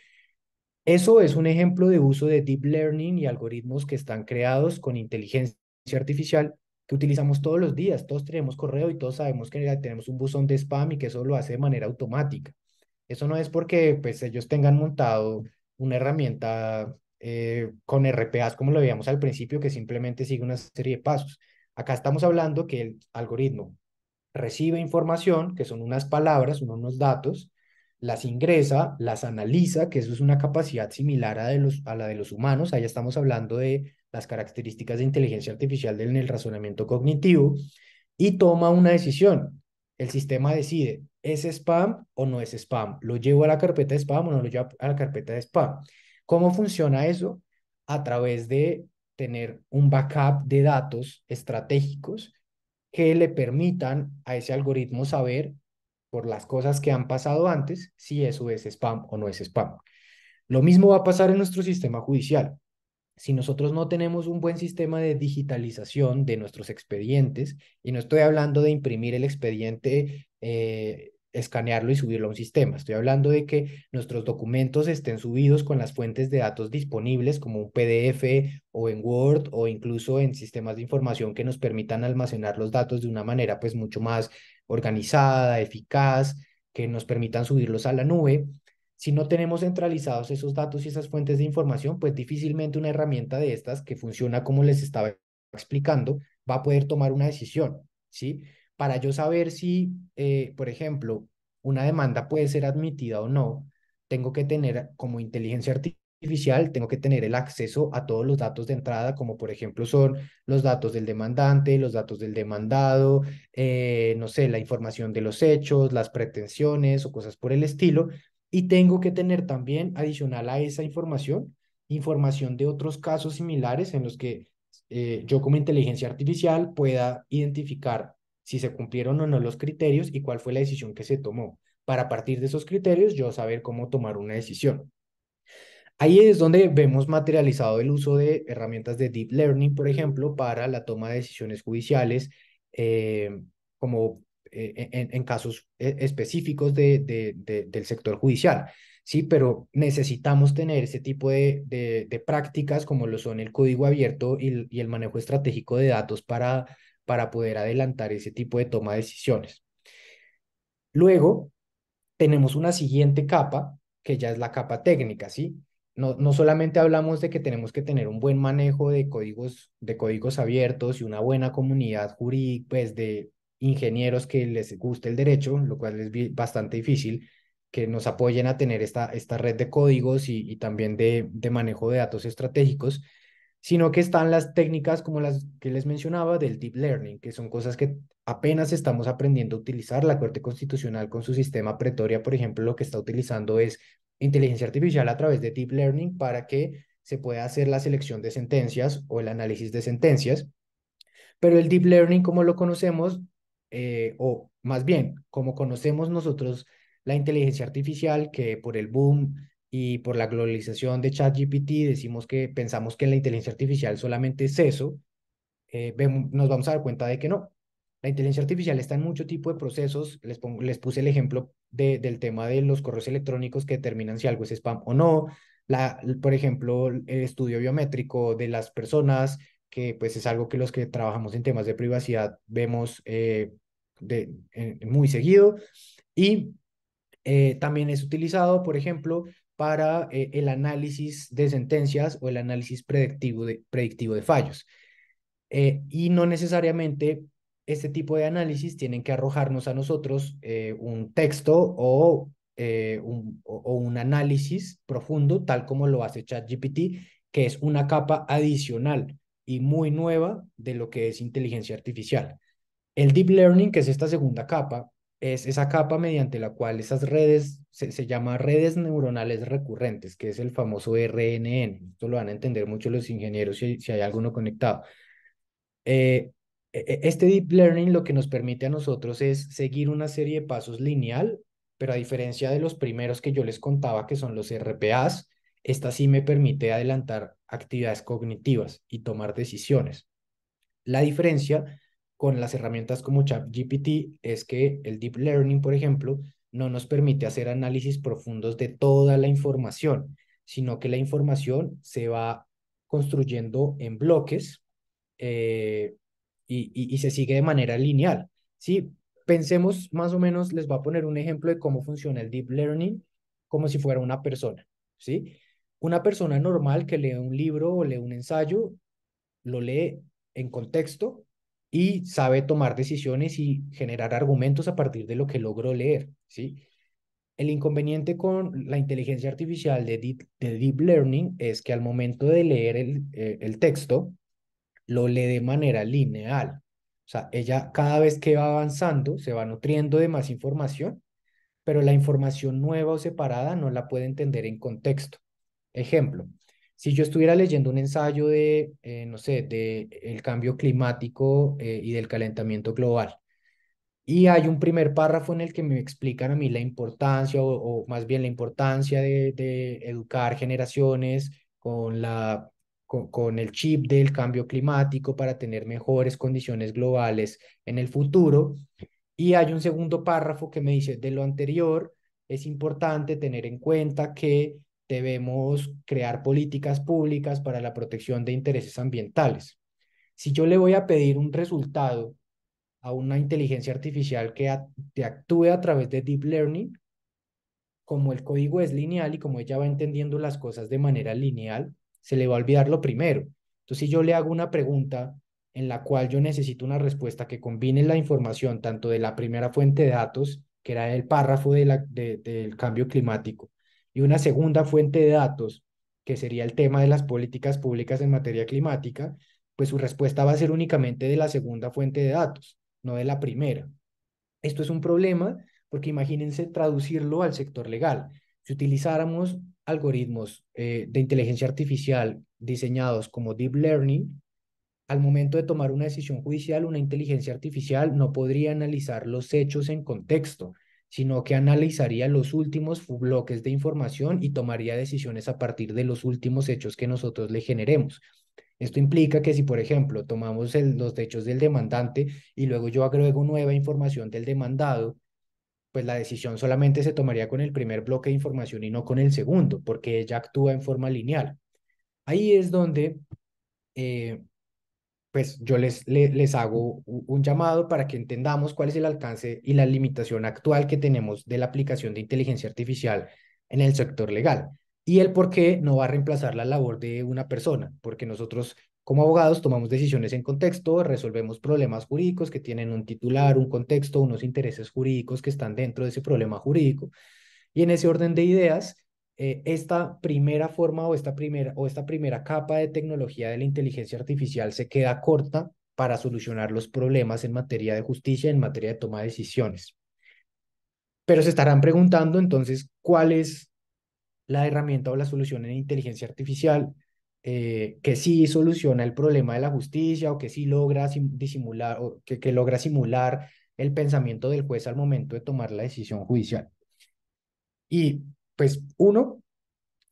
Eso es un ejemplo de uso de deep learning y algoritmos que están creados con inteligencia artificial que utilizamos todos los días. Todos tenemos correo y todos sabemos que tenemos un buzón de spam y que eso lo hace de manera automática. Eso no es porque pues, ellos tengan montado una herramienta eh, con RPAs como lo veíamos al principio que simplemente sigue una serie de pasos. Acá estamos hablando que el algoritmo recibe información, que son unas palabras, unos datos, las ingresa, las analiza, que eso es una capacidad similar a, de los, a la de los humanos, ahí estamos hablando de las características de inteligencia artificial en el razonamiento cognitivo, y toma una decisión. El sistema decide, ¿es spam o no es spam? ¿Lo llevo a la carpeta de spam o no lo llevo a la carpeta de spam? ¿Cómo funciona eso? A través de tener un backup de datos estratégicos que le permitan a ese algoritmo saber por las cosas que han pasado antes si eso es spam o no es spam. Lo mismo va a pasar en nuestro sistema judicial. Si nosotros no tenemos un buen sistema de digitalización de nuestros expedientes, y no estoy hablando de imprimir el expediente eh, escanearlo y subirlo a un sistema. Estoy hablando de que nuestros documentos estén subidos con las fuentes de datos disponibles como un PDF o en Word o incluso en sistemas de información que nos permitan almacenar los datos de una manera pues mucho más organizada, eficaz, que nos permitan subirlos a la nube. Si no tenemos centralizados esos datos y esas fuentes de información, pues difícilmente una herramienta de estas que funciona como les estaba explicando va a poder tomar una decisión, ¿sí? para yo saber si, eh, por ejemplo, una demanda puede ser admitida o no, tengo que tener como inteligencia artificial, tengo que tener el acceso a todos los datos de entrada, como por ejemplo son los datos del demandante, los datos del demandado, eh, no sé, la información de los hechos, las pretensiones o cosas por el estilo. Y tengo que tener también, adicional a esa información, información de otros casos similares en los que eh, yo como inteligencia artificial pueda identificar si se cumplieron o no los criterios y cuál fue la decisión que se tomó, para partir de esos criterios yo saber cómo tomar una decisión. Ahí es donde vemos materializado el uso de herramientas de deep learning, por ejemplo, para la toma de decisiones judiciales, eh, como eh, en, casos eh, específicos de, del sector judicial. Sí, pero necesitamos tener ese tipo de, prácticas como lo son el código abierto y el manejo estratégico de datos para para poder adelantar ese tipo de toma de decisiones. Luego, tenemos una siguiente capa, que ya es la capa técnica, ¿sí? No, solamente hablamos de que tenemos que tener un buen manejo de códigos, de códigos abiertos y una buena comunidad jurídica, pues de ingenieros que les guste el derecho, lo cual es bastante difícil, que nos apoyen a tener esta, esta red de códigos y, también de manejo de datos estratégicos, sino que están las técnicas como las que les mencionaba del deep learning, que son cosas que apenas estamos aprendiendo a utilizar. La Corte Constitucional con su sistema pretoria, por ejemplo, lo que está utilizando es inteligencia artificial a través de deep learning para que se pueda hacer la selección de sentencias o el análisis de sentencias. Pero el deep learning, como lo conocemos, eh, o más bien, como conocemos nosotros la inteligencia artificial, que por el boom y por la globalización de ChatGPT decimos que pensamos que la inteligencia artificial solamente es eso, eh, vemos, nos vamos a dar cuenta de que no. La inteligencia artificial está en mucho tipo de procesos. Les, pongo, les puse el ejemplo de, del tema de los correos electrónicos que determinan si algo es spam o no. La, por ejemplo, el estudio biométrico de las personas, que pues es algo que los que trabajamos en temas de privacidad vemos eh, de, muy seguido. Y eh, también es utilizado, por ejemplo, para eh, el análisis de sentencias o el análisis predictivo de, predictivo de fallos. Eh, y no necesariamente este tipo de análisis tienen que arrojarnos a nosotros eh, un texto o, un, o un análisis profundo, tal como lo hace ChatGPT, que es una capa adicional y muy nueva de lo que es inteligencia artificial. El deep learning, que es esta segunda capa, es esa capa mediante la cual esas redes, se, llama redes neuronales recurrentes, que es el famoso RNN. Esto lo van a entender mucho los ingenieros si, si hay alguno conectado. Eh, e, e, este deep learning lo que nos permite a nosotros es seguir una serie de pasos lineal, pero a diferencia de los primeros que yo les contaba, que son los RPAs, esta sí me permite adelantar actividades cognitivas y tomar decisiones. La diferencia con las herramientas como ChatGPT es que el Deep Learning, por ejemplo, no nos permite hacer análisis profundos de toda la información, sino que la información se va construyendo en bloques eh, y, se sigue de manera lineal. ¿sí? Pensemos más o menos, les voy a poner un ejemplo de cómo funciona el Deep Learning como si fuera una persona. ¿sí? Una persona normal que lee un libro o lee un ensayo, lo lee en contexto, y sabe tomar decisiones y generar argumentos a partir de lo que logró leer, ¿sí? El inconveniente con la inteligencia artificial de Deep, de Learning es que al momento de leer el, eh, el texto, lo lee de manera lineal. O sea, ella cada vez que va avanzando se va nutriendo de más información, pero la información nueva o separada no la puede entender en contexto. Ejemplo, si yo estuviera leyendo un ensayo de, eh, no sé, de el cambio climático eh, y del calentamiento global, y hay un primer párrafo en el que me explican a mí la importancia, o, más bien la importancia de, educar generaciones con, la, con, el chip del cambio climático para tener mejores condiciones globales en el futuro. Y hay un segundo párrafo que me dice, de lo anterior, es importante tener en cuenta que debemos crear políticas públicas para la protección de intereses ambientales. Si yo le voy a pedir un resultado a una inteligencia artificial que actúe a través de deep learning, como el código es lineal y como ella va entendiendo las cosas de manera lineal, se le va a olvidar lo primero. Entonces, si yo le hago una pregunta en la cual yo necesito una respuesta que combine la información tanto de la primera fuente de datos, que era el párrafo del cambio climático, y una segunda fuente de datos, que sería el tema de las políticas públicas en materia climática, pues su respuesta va a ser únicamente de la segunda fuente de datos, no de la primera. Esto es un problema porque imagínense traducirlo al sector legal. Si utilizáramos algoritmos eh, de inteligencia artificial diseñados como deep learning, al momento de tomar una decisión judicial, una inteligencia artificial no podría analizar los hechos en contexto sino que analizaría los últimos bloques de información y tomaría decisiones a partir de los últimos hechos que nosotros le generemos. Esto implica que si, por ejemplo, tomamos los hechos del demandante y luego yo agrego nueva información del demandado, pues la decisión solamente se tomaría con el primer bloque de información y no con el segundo, porque ella actúa en forma lineal. Ahí es donde eh, pues yo les, les, les, hago un llamado para que entendamos cuál es el alcance y la limitación actual que tenemos de la aplicación de inteligencia artificial en el sector legal y el por qué no va a reemplazar la labor de una persona, porque nosotros como abogados tomamos decisiones en contexto, resolvemos problemas jurídicos que tienen un titular, un contexto, unos intereses jurídicos que están dentro de ese problema jurídico. Y en ese orden de ideas, eh, esta primera forma o esta primera, o esta primera capa de tecnología de la inteligencia artificial se queda corta para solucionar los problemas en materia de justicia, en materia de toma de decisiones. Pero se estarán preguntando entonces cuál es la herramienta o la solución en inteligencia artificial eh, que sí soluciona el problema de la justicia o que sí logra disimular o que, que logra simular el pensamiento del juez al momento de tomar la decisión judicial. Y pues uno,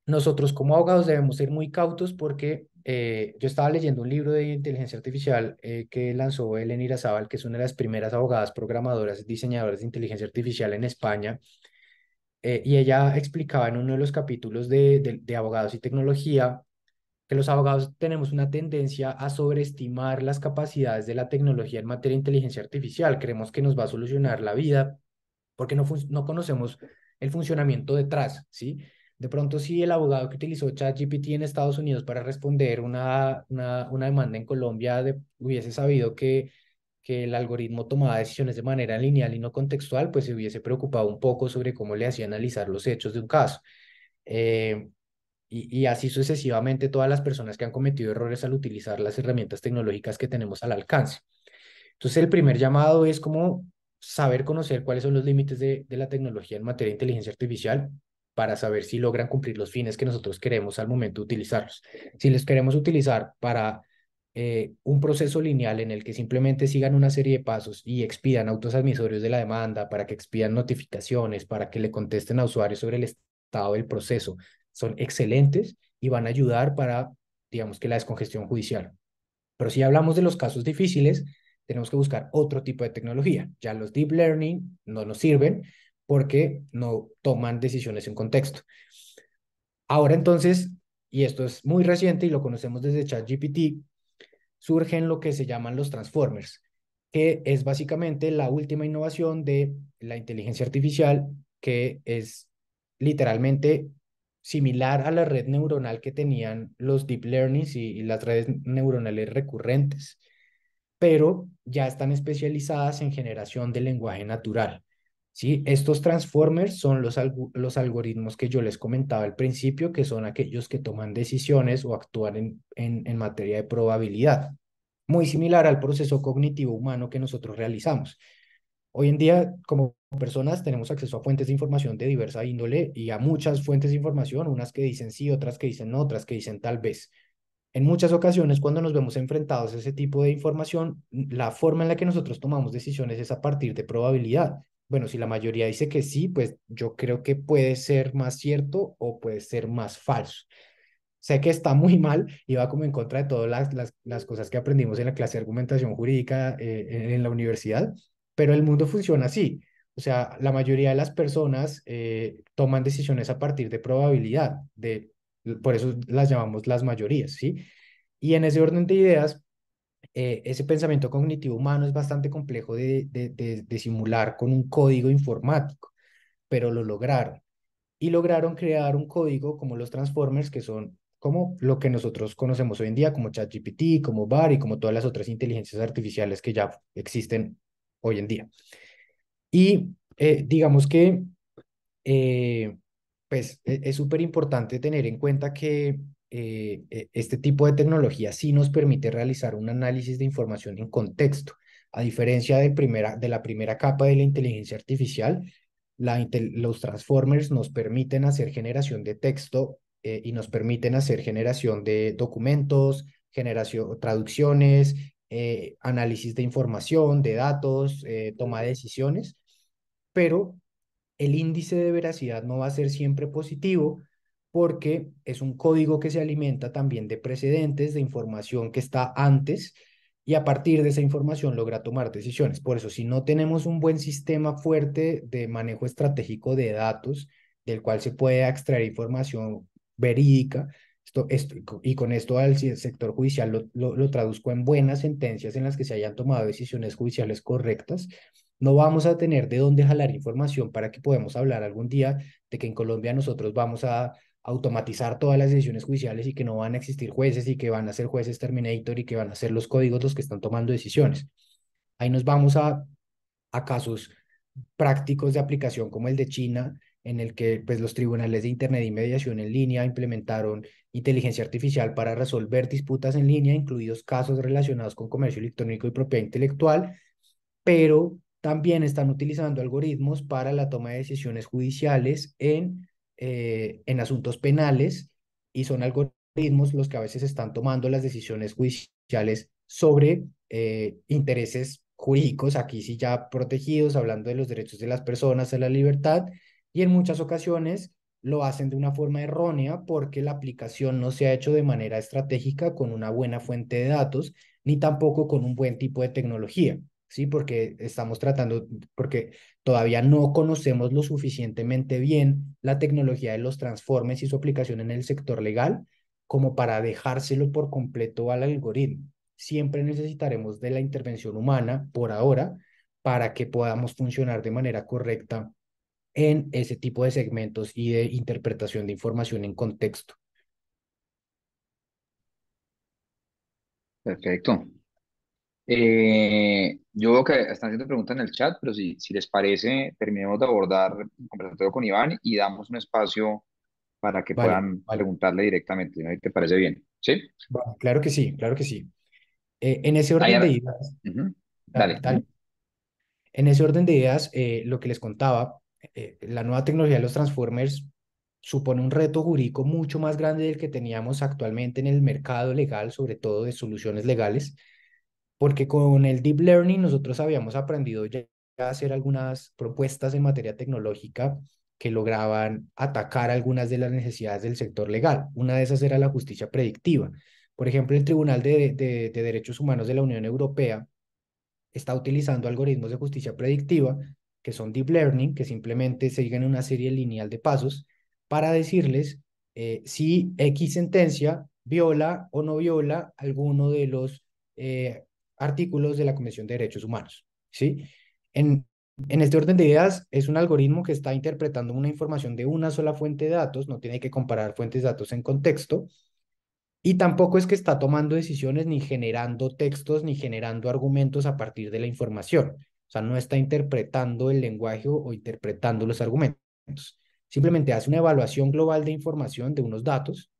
nosotros como abogados debemos ser muy cautos porque eh, yo estaba leyendo un libro de inteligencia artificial eh, que lanzó Helen Irazábal, que es una de las primeras abogadas programadoras y diseñadoras de inteligencia artificial en España, eh, y ella explicaba en uno de los capítulos de, abogados y tecnología que los abogados tenemos una tendencia a sobreestimar las capacidades de la tecnología en materia de inteligencia artificial. Creemos que nos va a solucionar la vida porque no, no conocemos el funcionamiento detrás, ¿sí? De pronto, si el abogado que utilizó ChatGPT en Estados Unidos para responder una, una, demanda en Colombia de, hubiese sabido que, que el algoritmo tomaba decisiones de manera lineal y no contextual, pues se hubiese preocupado un poco sobre cómo le hacía analizar los hechos de un caso. Eh, y, y así sucesivamente todas las personas que han cometido errores al utilizar las herramientas tecnológicas que tenemos al alcance. Entonces, el primer llamado es como saber conocer cuáles son los límites de, la tecnología en materia de inteligencia artificial para saber si logran cumplir los fines que nosotros queremos al momento de utilizarlos. Si les queremos utilizar para eh, un proceso lineal en el que simplemente sigan una serie de pasos y expidan autos admisorios de la demanda, para que expidan notificaciones, para que le contesten a usuarios sobre el estado del proceso, son excelentes y van a ayudar para, digamos que la descongestión judicial. Pero si hablamos de los casos difíciles, tenemos que buscar otro tipo de tecnología. Ya los deep learning no nos sirven porque no toman decisiones en contexto. Ahora entonces, y esto es muy reciente y lo conocemos desde ChatGPT, surgen lo que se llaman los transformers, que es básicamente la última innovación de la inteligencia artificial, que es literalmente similar a la red neuronal que tenían los deep Learning y las redes neuronales recurrentes pero ya están especializadas en generación de lenguaje natural. ¿sí? Estos transformers son los, los algoritmos que yo les comentaba al principio, que son aquellos que toman decisiones o actúan en, en materia de probabilidad, muy similar al proceso cognitivo humano que nosotros realizamos. Hoy en día, como personas, tenemos acceso a fuentes de información de diversa índole y a muchas fuentes de información, unas que dicen sí, otras que dicen no, otras que dicen tal vez en muchas ocasiones cuando nos vemos enfrentados a ese tipo de información, la forma en la que nosotros tomamos decisiones es a partir de probabilidad. Bueno, si la mayoría dice que sí, pues yo creo que puede ser más cierto o puede ser más falso. Sé que está muy mal y va como en contra de todas las, las, cosas que aprendimos en la clase de argumentación jurídica eh, en, la universidad, pero el mundo funciona así. O sea, la mayoría de las personas eh, toman decisiones a partir de probabilidad, de por eso las llamamos las mayorías, ¿sí? Y en ese orden de ideas, eh, ese pensamiento cognitivo humano es bastante complejo de, de, simular con un código informático, pero lo lograron. Y lograron crear un código como los Transformers, que son como lo que nosotros conocemos hoy en día, como ChatGPT, como BAR y como todas las otras inteligencias artificiales que ya existen hoy en día. Y eh, digamos que eh, pues e, es súper importante tener en cuenta que eh, e, este tipo de tecnología sí nos permite realizar un análisis de información en contexto. A diferencia de, primera, de la primera capa de la inteligencia artificial, los transformers nos permiten hacer generación de texto eh, y nos permiten hacer generación de documentos, generación, traducciones, eh, análisis de información, de datos, toma de decisiones, pero el índice de veracidad no va a ser siempre positivo porque es un código que se alimenta también de precedentes, de información que está antes y a partir de esa información logra tomar decisiones. Por eso, si no tenemos un buen sistema fuerte de manejo estratégico de datos, del cual se puede extraer información verídica, esto, y con esto al sector judicial lo, traduzco en buenas sentencias en las que se hayan tomado decisiones judiciales correctas, no vamos a tener de dónde jalar información para que podamos hablar algún día de que en Colombia nosotros vamos a automatizar todas las decisiones judiciales y que no van a existir jueces y que van a ser jueces Terminator y que van a ser los códigos los que están tomando decisiones. Ahí nos vamos a, a casos prácticos de aplicación como el de China, en el que pues, los tribunales de Internet y mediación en línea implementaron inteligencia artificial para resolver disputas en línea, incluidos casos relacionados con comercio electrónico y propiedad intelectual, pero también están utilizando algoritmos para la toma de decisiones judiciales en, eh, en asuntos penales y son algoritmos los que a veces están tomando las decisiones judiciales sobre eh, intereses jurídicos, aquí sí ya protegidos, hablando de los derechos de las personas, de la libertad, y en muchas ocasiones lo hacen de una forma errónea porque la aplicación no se ha hecho de manera estratégica con una buena fuente de datos, ni tampoco con un buen tipo de tecnología. ¿sí? Porque estamos tratando, porque todavía no conocemos lo suficientemente bien la tecnología de los transformes y su aplicación en el sector legal como para dejárselo por completo al algoritmo. Siempre necesitaremos de la intervención humana por ahora para que podamos funcionar de manera correcta en ese tipo de segmentos y de interpretación de información en contexto. Perfecto. Eh, yo veo que están haciendo preguntas en el chat, pero si, si les parece, terminemos de abordar el conversatorio con Iván y damos un espacio para que puedan preguntarle directamente. ¿no? ¿Te parece bien? ¿Sí? claro que sí, claro que sí. en ese orden de ideas, En eh, ese orden de ideas, lo que les contaba, eh, la nueva tecnología de los Transformers supone un reto jurídico mucho más grande del que teníamos actualmente en el mercado legal, sobre todo de soluciones legales porque con el Deep Learning nosotros habíamos aprendido ya a hacer algunas propuestas en materia tecnológica que lograban atacar algunas de las necesidades del sector legal. Una de esas era la justicia predictiva. Por ejemplo, el Tribunal de, Derechos Humanos de la Unión Europea está utilizando algoritmos de justicia predictiva, que son deep learning, que simplemente siguen una serie lineal de pasos, para decirles eh, si X sentencia viola o no viola alguno de los eh, artículos de la Comisión de Derechos Humanos. ¿sí? En, este orden de ideas, es un algoritmo que está interpretando una información de una sola fuente de datos, no tiene que comparar fuentes de datos en contexto, y tampoco es que está tomando decisiones ni generando textos ni generando argumentos a partir de la información. O sea, no está interpretando el lenguaje o, o interpretando los argumentos. Simplemente hace una evaluación global de información de unos datos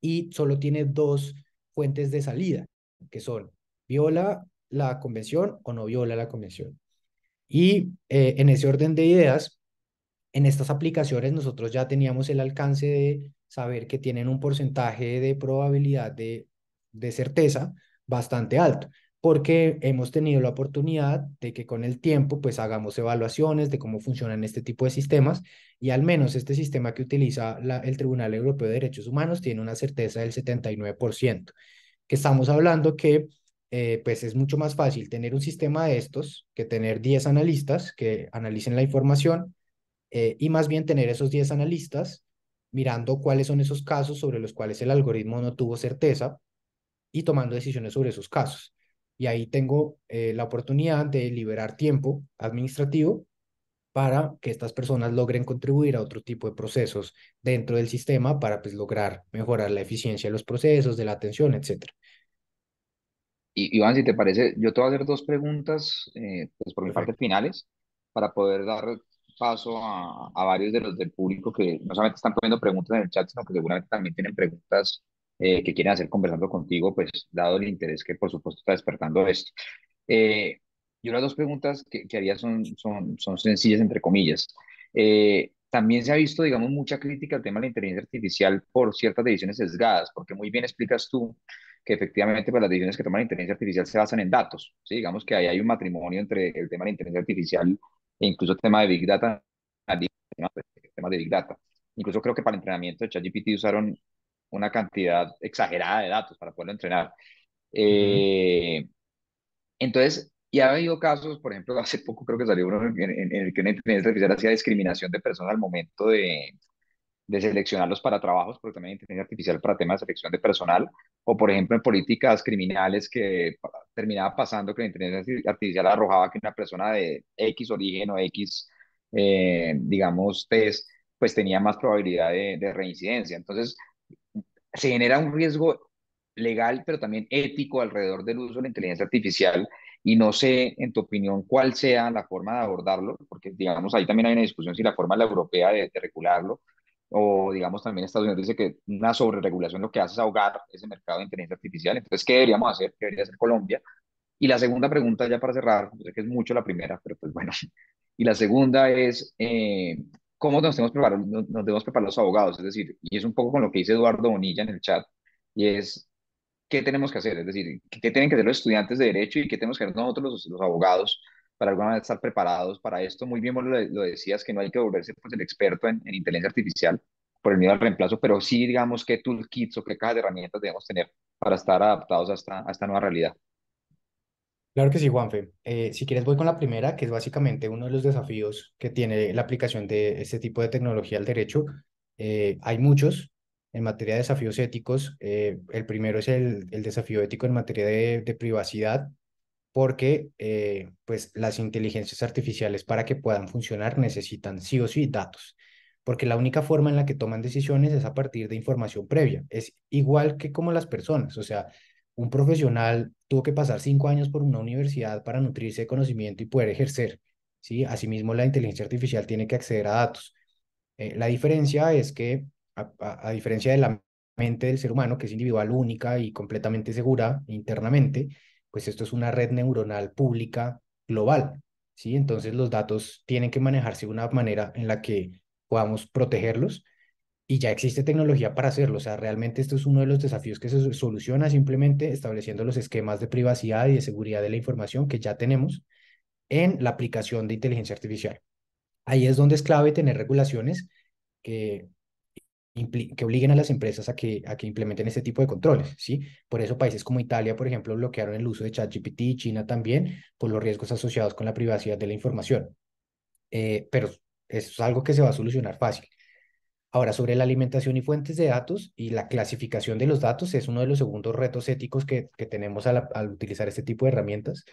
y solo tiene dos fuentes de salida, que son ¿Viola la convención o no viola la convención? Y eh, en ese orden de ideas, en estas aplicaciones nosotros ya teníamos el alcance de saber que tienen un porcentaje de probabilidad de, certeza bastante alto porque hemos tenido la oportunidad de que con el tiempo pues hagamos evaluaciones de cómo funcionan este tipo de sistemas y al menos este sistema que utiliza el Tribunal Europeo de Derechos Humanos tiene una certeza del 79%, que estamos hablando que eh, pues es mucho más fácil tener un sistema de estos que tener 10 analistas que analicen la información eh, y más bien tener esos 10 analistas mirando cuáles son esos casos sobre los cuales el algoritmo no tuvo certeza y tomando decisiones sobre esos casos. Y ahí tengo eh, la oportunidad de liberar tiempo administrativo para que estas personas logren contribuir a otro tipo de procesos dentro del sistema para pues, lograr mejorar la eficiencia de los procesos, de la atención, etcétera. Y, Iván, si te parece, yo te voy a hacer dos preguntas, eh, pues por mi parte finales, para poder dar paso a, a, varios de los del público que no solamente están poniendo preguntas en el chat, sino que seguramente también tienen preguntas eh, que quieren hacer conversando contigo, pues dado el interés que por supuesto está despertando esto. Eh, yo las dos preguntas que, haría son, son, son sencillas, entre comillas. Eh, también se ha visto, digamos, mucha crítica al tema de la inteligencia artificial por ciertas decisiones sesgadas, porque muy bien explicas tú que efectivamente para pues, las decisiones que toma la inteligencia artificial se basan en datos. Digamos que ahí hay un matrimonio entre el tema de la inteligencia artificial e incluso el tema de Big Data, tema de Big Data. Incluso creo que para el entrenamiento de ChatGPT usaron una cantidad exagerada de datos para poderlo entrenar. Eh, entonces, ya ha habido casos, por ejemplo, [laughs] hace poco creo que salió uno en, en el que una inteligencia artificial hacía discriminación de personas al momento de, de seleccionarlos para trabajos, pero también inteligencia artificial para temas de selección de personal, o por ejemplo en políticas criminales que terminaba pasando que la inteligencia artificial arrojaba que una persona de X origen o X, eh, digamos, test, pues tenía más probabilidad de, reincidencia. Entonces, se genera un riesgo legal, pero también ético alrededor del uso de la inteligencia artificial y no sé, en tu opinión, cuál sea la forma de abordarlo, porque digamos, ahí también hay una discusión si la forma la europea de, de regularlo o digamos también Estados Unidos dice que una sobreregulación lo que hace es ahogar ese mercado de inteligencia artificial. Entonces, ¿qué deberíamos hacer? ¿Qué debería hacer Colombia? Y la segunda pregunta, ya para cerrar, sé que es mucho la primera, pero pues bueno. [laughs] Y la segunda es, eh, ¿cómo nos debemos, preparar, nos, debemos preparar los abogados? Es decir, y es un poco con lo que dice Eduardo Bonilla en el chat, y es, ¿qué tenemos que hacer? Es decir, ¿qué tienen que hacer los estudiantes de Derecho y qué tenemos que hacer nosotros los abogados para alguna vez estar preparados para esto. Muy bien, vos lo, lo decías, que no hay que volverse pues, el experto en, inteligencia artificial por el miedo al reemplazo, pero sí digamos qué toolkits o qué cajas de herramientas debemos tener para estar adaptados a esta, a esta nueva realidad. Claro que sí, Juanfe. Eh, si quieres voy con la primera, que es básicamente uno de los desafíos que tiene la aplicación de este tipo de tecnología al derecho. Eh, hay muchos en materia de desafíos éticos. Eh, el primero es el, el, desafío ético en materia de, de privacidad porque eh, pues las inteligencias artificiales para que puedan funcionar necesitan sí o sí datos, porque la única forma en la que toman decisiones es a partir de información previa, es igual que como las personas, o sea, un profesional tuvo que pasar cinco años por una universidad para nutrirse de conocimiento y poder ejercer, ¿sí? Asimismo, la inteligencia artificial tiene que acceder a datos. Eh, la diferencia es que, a diferencia de la mente del ser humano, que es individual, única y completamente segura internamente, pues esto es una red neuronal pública global, ¿sí? Entonces los datos tienen que manejarse de una manera en la que podamos protegerlos y ya existe tecnología para hacerlo. O sea, realmente esto es uno de los desafíos que se soluciona simplemente estableciendo los esquemas de privacidad y de seguridad de la información que ya tenemos en la aplicación de inteligencia artificial. Ahí es donde es clave tener regulaciones que que obliguen a las empresas a que, a que implementen este tipo de controles, ¿sí? Por eso países como Italia, por ejemplo, bloquearon el uso de ChatGPT, China también, por los riesgos asociados con la privacidad de la información. Eh, pero eso es algo que se va a solucionar fácil. Ahora, sobre la alimentación y fuentes de datos y la clasificación de los datos es uno de los segundos retos éticos que, que tenemos al, al utilizar este tipo de herramientas.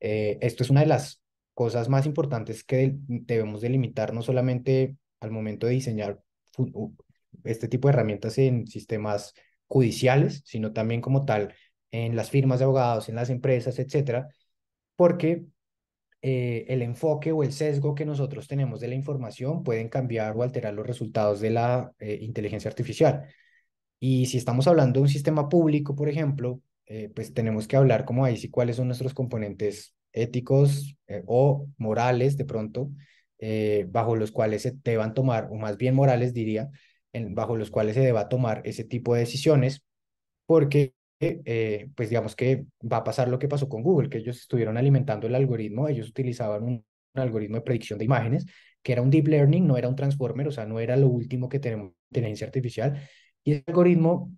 Eh, esto es una de las cosas más importantes que debemos delimitar no solamente al momento de diseñar este tipo de herramientas en sistemas judiciales, sino también como tal en las firmas de abogados, en las empresas, etcétera, porque eh, el enfoque o el sesgo que nosotros tenemos de la información pueden cambiar o alterar los resultados de la eh, inteligencia artificial. Y si estamos hablando de un sistema público, por ejemplo, eh, pues tenemos que hablar como ahí sí cuáles son nuestros componentes éticos o morales de pronto, bajo los cuales se deban tomar, o más bien morales diría, bajo los cuales se deba tomar ese tipo de decisiones, porque, eh, pues digamos que va a pasar lo que pasó con Google, que ellos estuvieron alimentando el algoritmo, ellos utilizaban un, algoritmo de predicción de imágenes, que era un deep learning, no era un transformer, o sea, no era lo último que tenemos inteligencia artificial, y el algoritmo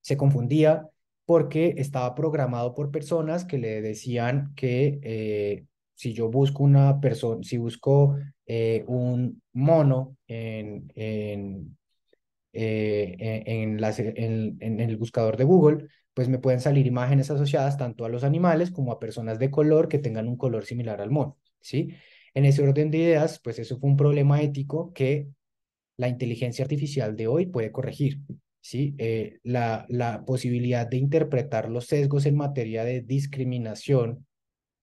se confundía porque estaba programado por personas que le decían que eh, si yo busco una persona, si busco eh, un mono en, en, eh, e-, en, el buscador de Google, pues me pueden salir imágenes asociadas tanto a los animales como a personas de color que tengan un color similar al mono, ¿sí? En ese orden de ideas, pues eso fue un problema ético que la inteligencia artificial de hoy puede corregir, ¿sí? Eh, la posibilidad de interpretar los sesgos en materia de discriminación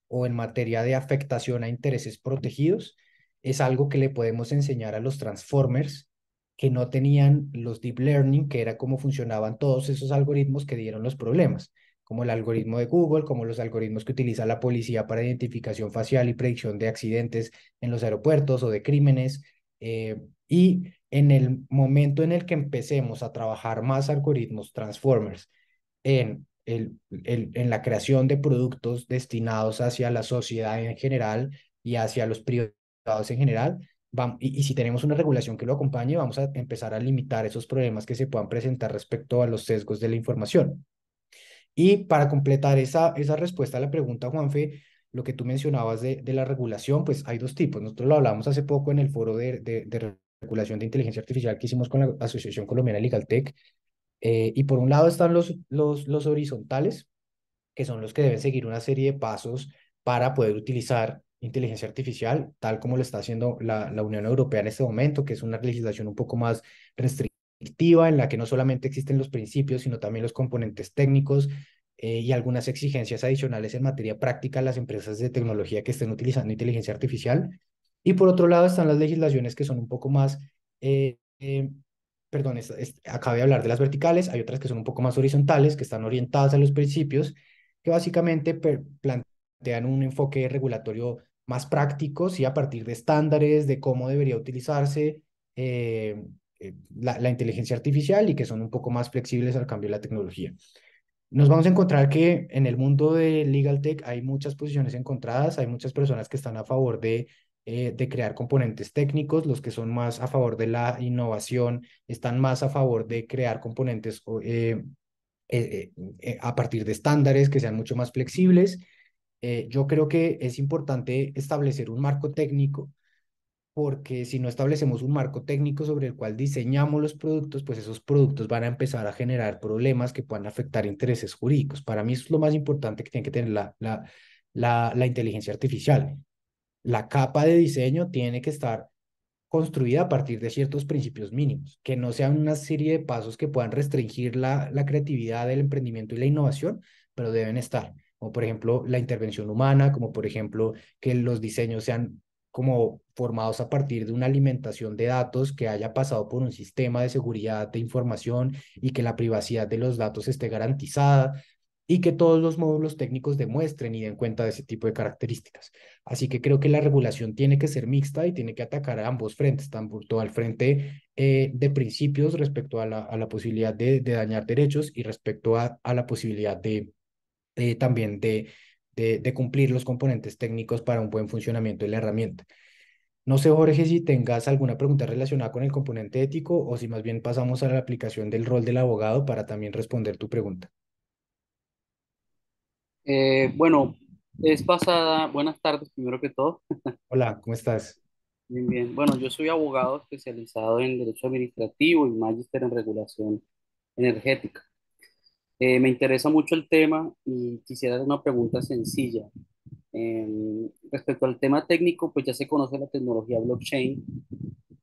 o en materia de afectación a intereses protegidos es algo que le podemos enseñar a los transformers que no tenían los deep learning, que era cómo funcionaban todos esos algoritmos que dieron los problemas, como el algoritmo de Google, como los algoritmos que utiliza la policía para identificación facial y predicción de accidentes en los aeropuertos o de crímenes. Eh, y en el momento en el que empecemos a trabajar más algoritmos transformers en, en la creación de productos destinados hacia la sociedad en general y hacia los privados en general, y, si tenemos una regulación que lo acompañe, vamos a empezar a limitar esos problemas que se puedan presentar respecto a los sesgos de la información. Y para completar esa, esa respuesta a la pregunta, Juanfe, lo que tú mencionabas de, de la regulación, pues hay dos tipos. Nosotros lo hablamos hace poco en el foro de, de, regulación de inteligencia artificial que hicimos con la Asociación Colombiana Legal eh, y por un lado están los, los, los horizontales, que son los que deben seguir una serie de pasos para poder utilizar inteligencia artificial, tal como lo está haciendo la, Unión Europea en este momento, que es una legislación un poco más restrictiva en la que no solamente existen los principios, sino también los componentes técnicos eh, y algunas exigencias adicionales en materia práctica a las empresas de tecnología que estén utilizando inteligencia artificial. Y por otro lado están las legislaciones que son un poco más, eh, eh, perdón, acabé de hablar de las verticales, hay otras que son un poco más horizontales, que están orientadas a los principios, que básicamente plantean un enfoque regulatorio más prácticos y a partir de estándares de cómo debería utilizarse eh, eh, la, inteligencia artificial y que son un poco más flexibles al cambio de la tecnología. Nos vamos a encontrar que en el mundo de Legal Tech hay muchas posiciones encontradas, hay muchas personas que están a favor de, eh, de crear componentes técnicos, los que son más a favor de la innovación están más a favor de crear componentes a partir de estándares que sean mucho más flexibles eh, yo creo que es importante establecer un marco técnico, porque si no establecemos un marco técnico sobre el cual diseñamos los productos, pues esos productos van a empezar a generar problemas que puedan afectar intereses jurídicos. Para mí eso es lo más importante que tiene que tener la, la, la, la inteligencia artificial. La capa de diseño tiene que estar construida a partir de ciertos principios mínimos, que no sean una serie de pasos que puedan restringir la, la creatividad, el emprendimiento y la innovación, pero deben estar como por ejemplo la intervención humana, como por ejemplo que los diseños sean como formados a partir de una alimentación de datos que haya pasado por un sistema de seguridad de información y que la privacidad de los datos esté garantizada y que todos los módulos técnicos demuestren y den cuenta de ese tipo de características. Así que creo que la regulación tiene que ser mixta y tiene que atacar a ambos frentes, tanto al frente eh, de principios respecto a la, a la posibilidad de, dañar derechos y respecto a la posibilidad de, eh, también de, de, cumplir los componentes técnicos para un buen funcionamiento de la herramienta. No sé, Jorge, si tengas alguna pregunta relacionada con el componente ético o si más bien pasamos a la aplicación del rol del abogado para también responder tu pregunta. Eh, bueno, es pasada. buenas tardes primero que todo. Hola, ¿cómo estás? Bien, bien. Bueno, yo soy abogado especializado en Derecho Administrativo y Magister en Regulación Energética. Eh, me interesa mucho el tema y quisiera hacer una pregunta sencilla. Em, respecto al tema técnico, pues ya se conoce la tecnología blockchain.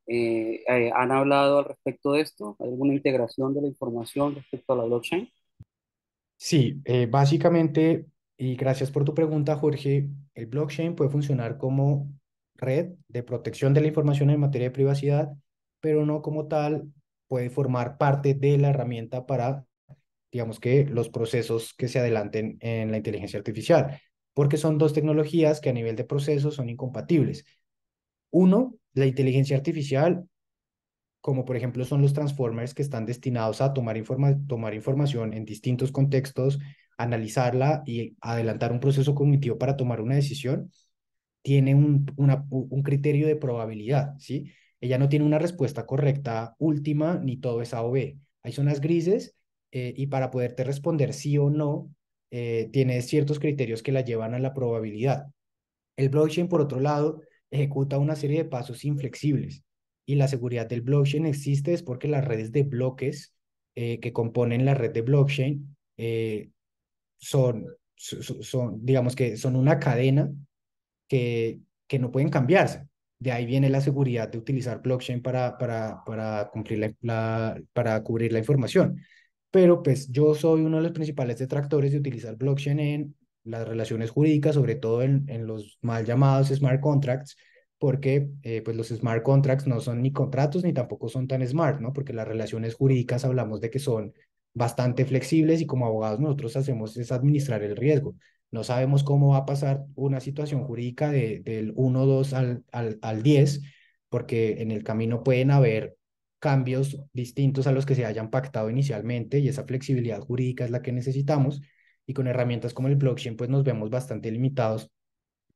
Eh, eh, ¿Han hablado al respecto de esto? alguna integración de la información respecto a la blockchain? Sí, básicamente, y gracias por tu pregunta, Jorge, el blockchain puede funcionar como red de protección de la información en materia de privacidad, pero no como tal puede formar parte de la herramienta para digamos que los procesos que se adelanten en la inteligencia artificial, porque son dos tecnologías que a nivel de procesos son incompatibles. Uno, la inteligencia artificial, como por ejemplo son los transformers que están destinados a tomar, tomar información en distintos contextos, analizarla y adelantar un proceso cognitivo para tomar una decisión, tiene un, un criterio de probabilidad, ¿sí? Ella no tiene una respuesta correcta última ni todo es A o B. Hay zonas grises eh, y para poderte responder sí o no, tienes eh, tiene ciertos criterios que la llevan a la probabilidad. El blockchain, por otro lado, ejecuta una serie de pasos inflexibles y la seguridad del blockchain existe es porque las redes de bloques eh, que componen la red de blockchain son, son, digamos que son una cadena que, que no pueden cambiarse. De ahí viene la seguridad de utilizar blockchain para, para, cumplir para cubrir la información pero pues yo soy uno de los principales detractores de utilizar blockchain en las relaciones jurídicas, sobre todo en, los mal llamados smart contracts, porque eh, pues los smart contracts no son ni contratos ni tampoco son tan smart, ¿no? Porque las relaciones jurídicas hablamos de que son bastante flexibles y como abogados nosotros hacemos es administrar el riesgo. No sabemos cómo va a pasar una situación jurídica de, del 1, 2 al, al, al 10, porque en el camino pueden haber cambios distintos a los que se hayan pactado inicialmente y esa flexibilidad jurídica es la que necesitamos y con herramientas como el blockchain pues nos vemos bastante limitados,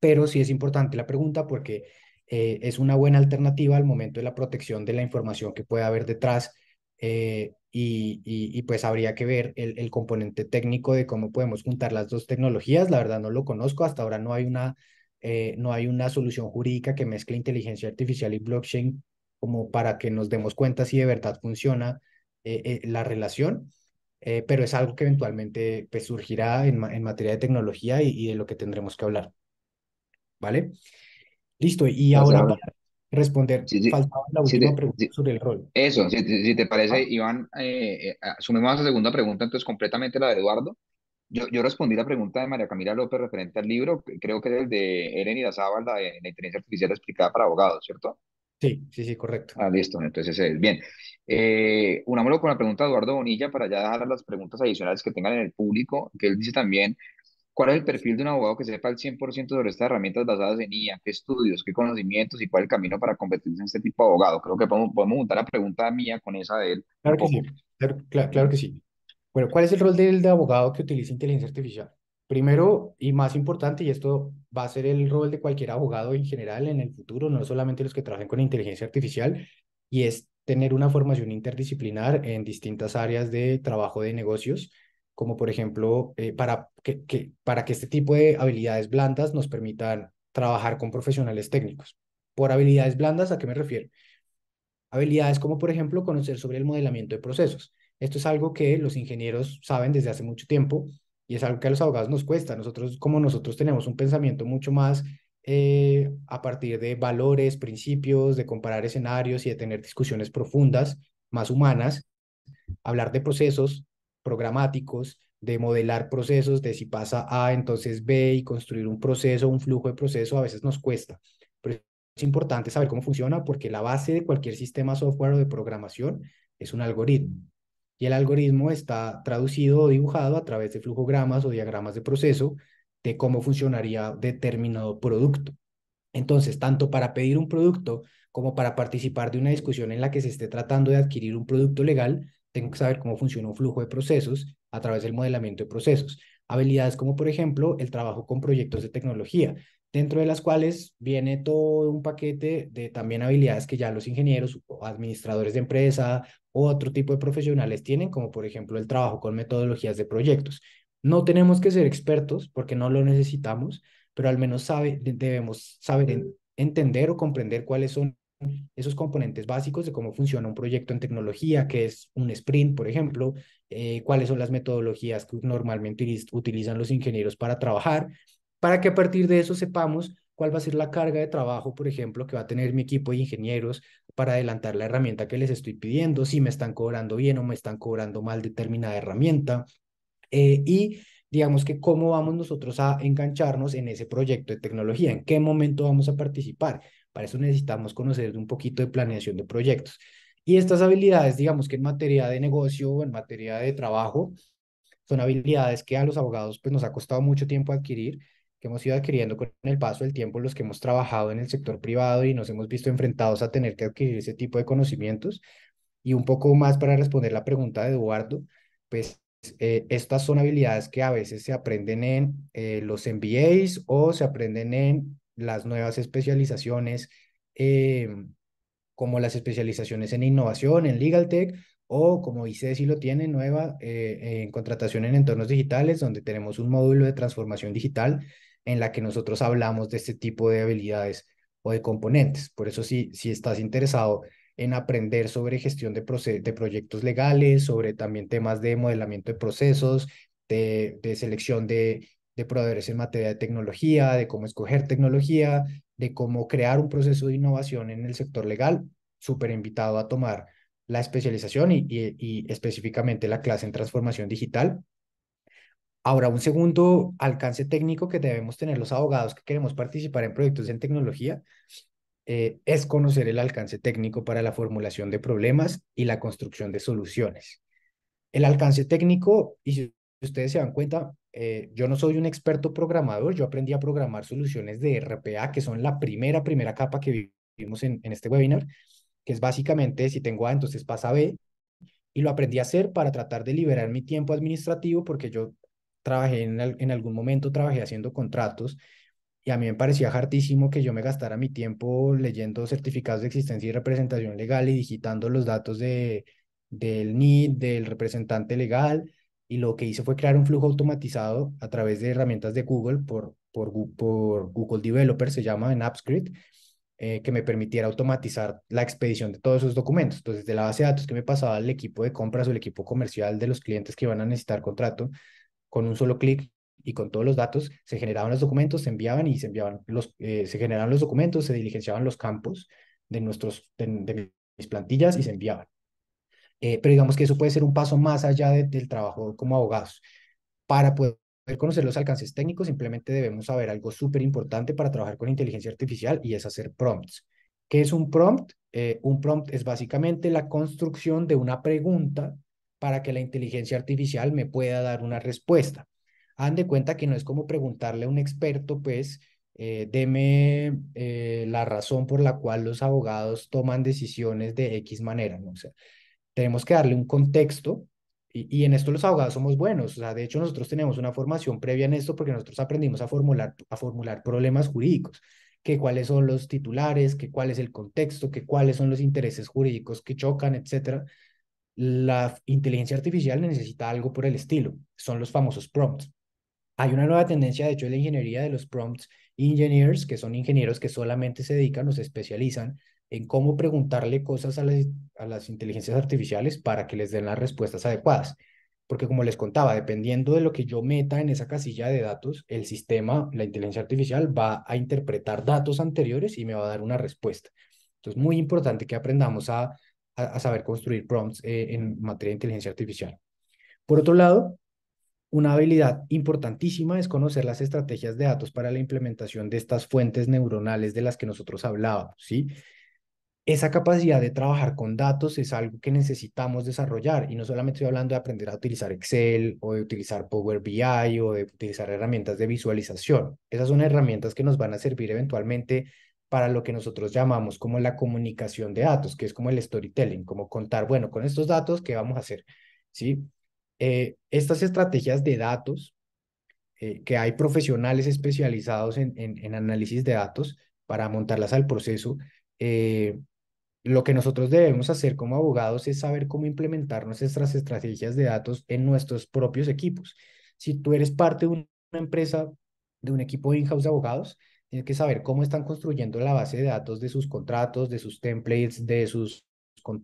pero sí es importante la pregunta porque eh, es una buena alternativa al momento de la protección de la información que puede haber detrás eh, y, y, pues habría que ver el, componente técnico de cómo podemos juntar las dos tecnologías, la verdad no lo conozco, hasta ahora no hay una eh, no hay una solución jurídica que mezcle inteligencia artificial y blockchain como para que nos demos cuenta si de verdad funciona eh, eh, la relación, eh, pero es algo que eventualmente pues, surgirá en, en, materia de tecnología y, de lo que tendremos que hablar. ¿Vale? Listo, y ahora para responder, faltaba la última pregunta sobre el rol. Eso, si, te parece, ah. Iván Iván, ah, asumimos esa segunda pregunta, entonces completamente la de Eduardo. Yo, yo, respondí la pregunta de María Camila López referente al libro, creo que es el de Eren y la de la inteligencia artificial explicada para abogados, ¿cierto? Sí, sí, sí, correcto. Ah, listo, entonces ese es bien. Eh, con la pregunta de Eduardo Bonilla para ya dejar las preguntas adicionales que tengan en el público, que él dice también, ¿cuál es el perfil de un abogado que sepa el 100% sobre estas herramientas basadas en IA? ¿Qué estudios, qué conocimientos y cuál es el camino para convertirse en este tipo de abogado? Creo que podemos, podemos juntar la pregunta mía con esa de él. Claro que sí, claro, que sí. Bueno, ¿cuál es el rol del abogado que utiliza inteligencia artificial? Primero y más importante, y esto va a ser el rol de cualquier abogado en general en el futuro, no solamente los que trabajen con inteligencia artificial, y es tener una formación interdisciplinar en distintas áreas de trabajo de negocios, como por ejemplo, eh, para, que, para que este tipo de habilidades blandas nos permitan trabajar con profesionales técnicos. Por habilidades blandas, ¿a qué me refiero? Habilidades como, por ejemplo, conocer sobre el modelamiento de procesos. Esto es algo que los ingenieros saben desde hace mucho tiempo, y es algo que a los abogados nos cuesta. Nosotros, como nosotros tenemos un pensamiento mucho más eh, a partir de valores, principios, de comparar escenarios y de tener discusiones profundas, más humanas, hablar de procesos programáticos, de modelar procesos, de si pasa A, entonces B, y construir un proceso, un flujo de proceso, a veces nos cuesta. Pero es importante saber cómo funciona porque la base de cualquier sistema software o de programación es un algoritmo y el algoritmo está traducido o dibujado a través de flujogramas o diagramas de proceso de cómo funcionaría determinado producto. Entonces, tanto para pedir un producto como para participar de una discusión en la que se esté tratando de adquirir un producto legal, tengo que saber cómo funciona un flujo de procesos a través del modelamiento de procesos. Habilidades como, por ejemplo, el trabajo con proyectos de tecnología, dentro de las cuales viene todo un paquete de también habilidades que ya los ingenieros o administradores de empresa otro tipo de profesionales tienen, como por ejemplo el trabajo con metodologías de proyectos. No tenemos que ser expertos porque no lo necesitamos, pero al menos sabe, debemos saber entender o comprender cuáles son esos componentes básicos de cómo funciona un proyecto en tecnología, que es un sprint, por ejemplo, eh, cuáles son las metodologías que normalmente utilizan los ingenieros para trabajar, para que a partir de eso sepamos cuál va a ser la carga de trabajo, por ejemplo, que va a tener mi equipo de ingenieros para adelantar la herramienta que les estoy pidiendo, si me están cobrando bien o me están cobrando mal determinada herramienta. Eh, y digamos que cómo vamos nosotros a engancharnos en ese proyecto de tecnología, en qué momento vamos a participar. Para eso necesitamos conocer un poquito de planeación de proyectos. Y estas habilidades, digamos que en materia de negocio, o en materia de trabajo, son habilidades que a los abogados pues, nos ha costado mucho tiempo adquirir, que hemos ido adquiriendo con el paso del tiempo los que hemos trabajado en el sector privado y nos hemos visto enfrentados a tener que adquirir ese tipo de conocimientos. Y un poco más para responder la pregunta de Eduardo, pues eh, estas son habilidades que a veces se aprenden en eh, los MBAs o se aprenden en las nuevas especializaciones, em, como las especializaciones en innovación, en Legal Tech, o como dice si lo tiene nueva eh, en contratación en entornos digitales, donde tenemos un módulo de transformación digital en la que nosotros hablamos de este tipo de habilidades o de componentes. Por eso, si, si estás interesado en aprender sobre gestión de, de proyectos legales, sobre también temas de modelamiento de procesos, de, selección de, proveedores en materia de tecnología, de cómo escoger tecnología, de cómo crear un proceso de innovación en el sector legal, súper invitado a tomar la especialización y, específicamente la clase en transformación digital, Ahora, un segundo alcance técnico que debemos tener los abogados que queremos participar en proyectos en tecnología eh, es conocer el alcance técnico para la formulación de problemas y la construcción de soluciones. El alcance técnico, y si ustedes se dan cuenta, eh, yo no soy un experto programador, yo aprendí a programar soluciones de RPA, que son la primera, primera capa que vivimos en, este webinar, que es básicamente si tengo A, entonces pasa B, y lo aprendí a hacer para tratar de liberar mi tiempo administrativo, porque yo trabajé en, algún momento, trabajé haciendo contratos y a mí me parecía hartísimo que yo me gastara mi tiempo leyendo certificados de existencia y representación legal y digitando los datos de, del NID, del representante legal. Y lo que hice fue crear un flujo automatizado a través de herramientas de Google por, por, Google Developer, se llama en Apps eh, que me permitiera automatizar la expedición de todos esos documentos. Entonces, de la base de datos que me pasaba el equipo de compras o el equipo comercial de los clientes que iban a necesitar contrato, con un solo clic y con todos los datos, se generaban los documentos, se enviaban y se enviaban los, eh, se generaban los documentos, se diligenciaban los campos de nuestros, mis plantillas y se enviaban. Eh, pero digamos que eso puede ser un paso más allá del trabajo como abogados. Para poder conocer los alcances técnicos, simplemente debemos saber algo súper importante para trabajar con inteligencia artificial y es hacer prompts. ¿Qué es un prompt? Eh, un prompt es básicamente la construcción de una pregunta para que la inteligencia artificial me pueda dar una respuesta. Han de cuenta que no es como preguntarle a un experto, pues, eh, deme eh, la razón por la cual los abogados toman decisiones de X manera, ¿no? O sea, tenemos que darle un contexto y, y, en esto los abogados somos buenos, o sea, de hecho nosotros tenemos una formación previa en esto porque nosotros aprendimos a formular, a formular problemas jurídicos, que cuáles son los titulares, que cuál es el contexto, que cuáles son los intereses jurídicos que chocan, etcétera la inteligencia artificial necesita algo por el estilo. Son los famosos prompts. Hay una nueva tendencia, de hecho, de la ingeniería de los prompts engineers, que son ingenieros que solamente se dedican o se especializan en cómo preguntarle cosas a las, inteligencias artificiales para que les den las respuestas adecuadas. Porque como les contaba, dependiendo de lo que yo meta en esa casilla de datos, el sistema, la inteligencia artificial va a interpretar datos anteriores y me va a dar una respuesta. Entonces, muy importante que aprendamos a a, saber construir prompts eh, en materia de inteligencia artificial. Por otro lado, una habilidad importantísima es conocer las estrategias de datos para la implementación de estas fuentes neuronales de las que nosotros hablábamos, ¿sí? Esa capacidad de trabajar con datos es algo que necesitamos desarrollar y no solamente estoy hablando de aprender a utilizar Excel o de utilizar Power BI o de utilizar herramientas de visualización. Esas son herramientas que nos van a servir eventualmente para lo que nosotros llamamos como la comunicación de datos, que es como el storytelling, como contar, bueno, con estos datos, ¿qué vamos a hacer? ¿Sí? Eh, estas estrategias de datos, eh, que hay profesionales especializados en, análisis de datos para montarlas al proceso, eh, lo que nosotros debemos hacer como abogados es saber cómo implementar nuestras estrategias de datos en nuestros propios equipos. Si tú eres parte de una empresa, de un equipo in-house de abogados, tiene que saber cómo están construyendo la base de datos de sus contratos, de sus templates, de sus,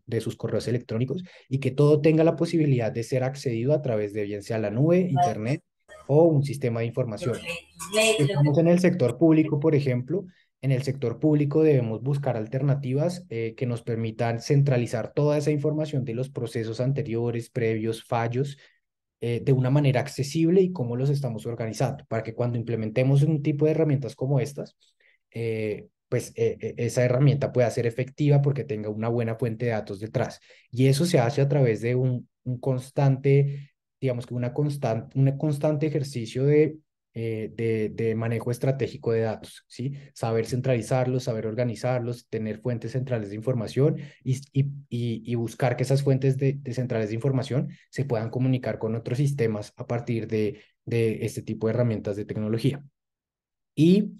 de sus correos electrónicos y que todo tenga la posibilidad de ser accedido a través de bien sea la nube, internet o un sistema de información. Estamos en el sector [laughs] público, por ejemplo. En el sector público debemos buscar alternativas eh, que nos permitan centralizar toda esa información de los procesos anteriores, previos, fallos eh, de una manera accesible y cómo los estamos organizando, para que cuando implementemos un tipo de herramientas como estas, eh, pues eh, esa herramienta pueda ser efectiva porque tenga una buena fuente de datos detrás. Y eso se hace a través de un, un constante, digamos que una constante, un constante ejercicio de eh, de, manejo estratégico de datos, ¿sí? Saber centralizarlos, saber organizarlos, tener fuentes centrales de información y, y, buscar que esas fuentes de, de, centrales de información se puedan comunicar con otros sistemas a partir de, de este tipo de herramientas de tecnología. Y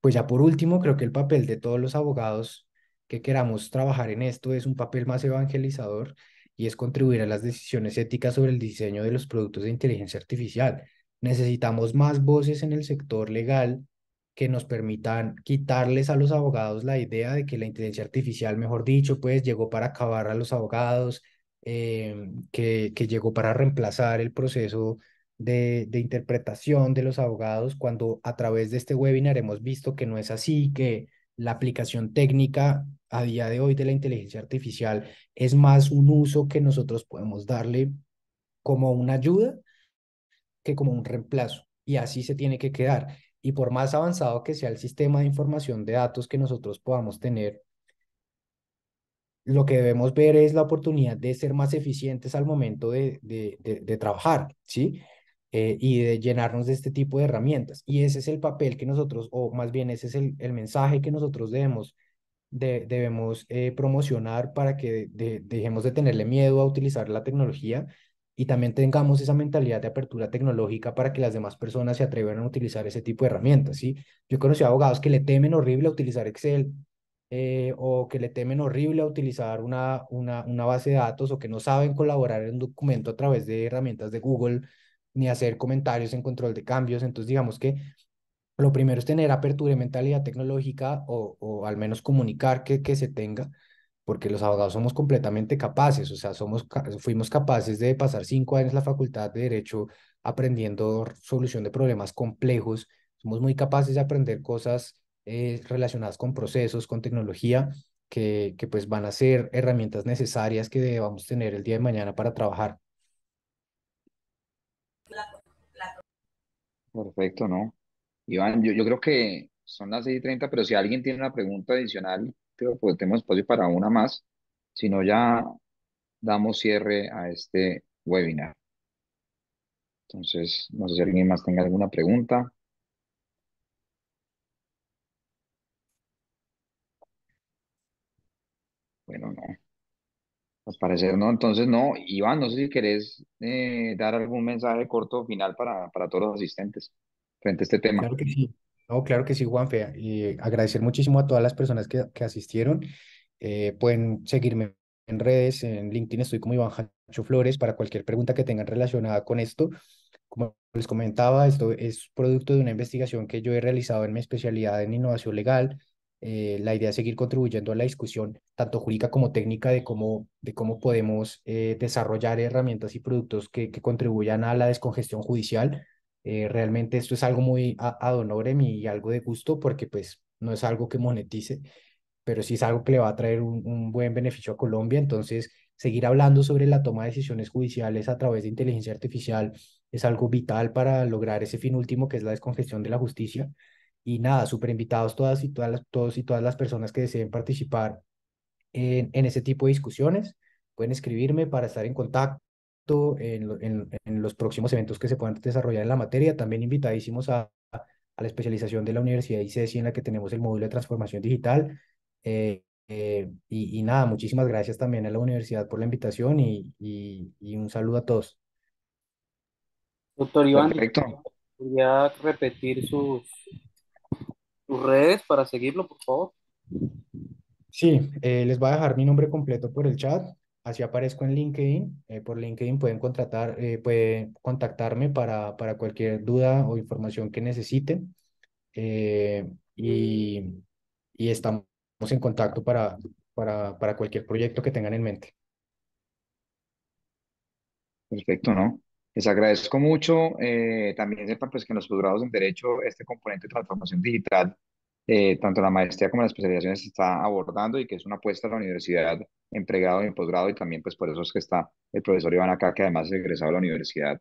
pues ya por último, creo que el papel de todos los abogados que queramos trabajar en esto es un papel más evangelizador y es contribuir a las decisiones éticas sobre el diseño de los productos de inteligencia artificial. Necesitamos más voces en el sector legal que nos permitan quitarles a los abogados la idea de que la inteligencia artificial, mejor dicho, pues llegó para acabar a los abogados, eh, que, que llegó para reemplazar el proceso de, de, interpretación de los abogados, cuando a través de este webinar hemos visto que no es así, que la aplicación técnica a día de hoy de la inteligencia artificial es más un uso que nosotros podemos darle como una ayuda que como un reemplazo y así se tiene que quedar. Y por más avanzado que sea el sistema de información de datos que nosotros podamos tener, lo que debemos ver es la oportunidad de ser más eficientes al momento de, de, trabajar, ¿sí? Eh, y de llenarnos de este tipo de herramientas. Y ese es el papel que nosotros, o más bien ese es el, mensaje que nosotros debemos, debemos eh, promocionar para que dejemos de tenerle miedo a utilizar la tecnología y también tengamos esa mentalidad de apertura tecnológica para que las demás personas se atrevan a utilizar ese tipo de herramientas, ¿sí? Yo conocí a abogados que le temen horrible a utilizar Excel eh, o que le temen horrible a utilizar una, una, una base de datos o que no saben colaborar en un documento a través de herramientas de Google ni hacer comentarios en control de cambios. Entonces, digamos que lo primero es tener apertura y mentalidad tecnológica o, al menos comunicar que, que se tenga porque los abogados somos completamente capaces, o sea, somos, fuimos capaces de pasar cinco años en la Facultad de Derecho aprendiendo solución de problemas complejos, somos muy capaces de aprender cosas eh, relacionadas con procesos, con tecnología, que, que pues van a ser herramientas necesarias que debamos tener el día de mañana para trabajar. Perfecto, ¿no? Iván, yo, yo creo que son las 6.30, pero si alguien tiene una pregunta adicional, porque este, tenemos espacio para una más, sino ya damos cierre a este webinar. Entonces, no sé si alguien más tenga alguna pregunta. Bueno, no. Al parecer no, entonces no. Iván, no sé si querés eh, dar algún mensaje corto final para, para todos los asistentes frente a este tema. No, claro que sí, Juanfe. Y agradecer muchísimo a todas las personas que, que asistieron. Eh, pueden seguirme en redes, en LinkedIn estoy como Iván Hancho Flores para cualquier pregunta que tengan relacionada con esto. Como les comentaba, esto es producto de una investigación que yo he realizado en mi especialidad en innovación legal. Eh, la idea es seguir contribuyendo a la discusión, tanto jurídica como técnica, de cómo, de cómo podemos eh, desarrollar herramientas y productos que, que contribuyan a la descongestión judicial eh, realmente esto es algo muy ad honorem y algo de gusto porque pues no es algo que monetice, pero sí es algo que le va a traer un, buen beneficio a Colombia. Entonces, seguir hablando sobre la toma de decisiones judiciales a través de inteligencia artificial es algo vital para lograr ese fin último que es la descongestión de la justicia. Y nada, súper invitados todas y todas las, todos y todas las personas que deseen participar en, en ese tipo de discusiones. Pueden escribirme para estar en contacto en, los próximos eventos que se puedan desarrollar en la materia. También invitadísimos a, la especialización de la Universidad ICESI en la que tenemos el módulo de transformación digital. Eh, eh, y, nada, muchísimas gracias también a la universidad por la invitación y, un saludo a todos. Doctor Iván, ¿podría repetir sus, sus redes para seguirlo, por favor? Sí, eh, les voy a dejar mi nombre completo por el chat. Así aparezco en LinkedIn. Eh, por LinkedIn pueden, contratar, eh, pueden contactarme para, para, cualquier duda o información que necesiten. Eh, y, estamos en contacto para, para, para cualquier proyecto que tengan en mente. Perfecto, ¿no? Les agradezco mucho. también sepan pues, que en los en Derecho este componente de transformación digital eh, tanto la maestría como las especializaciones se está abordando y que es una apuesta a la universidad en pregrado y en posgrado y también pues por eso es que está el profesor Iván acá que además es egresado de la universidad,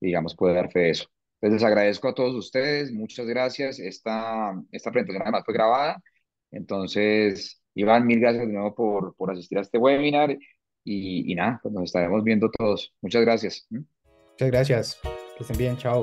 digamos puede dar fe de eso. Entonces les agradezco a todos ustedes, muchas gracias, esta, esta presentación además fue grabada, entonces Iván, mil gracias de nuevo por, por asistir a este webinar y, y nada, pues nos estaremos viendo todos. Muchas gracias. ¿Mm? Muchas gracias, que estén bien, chao.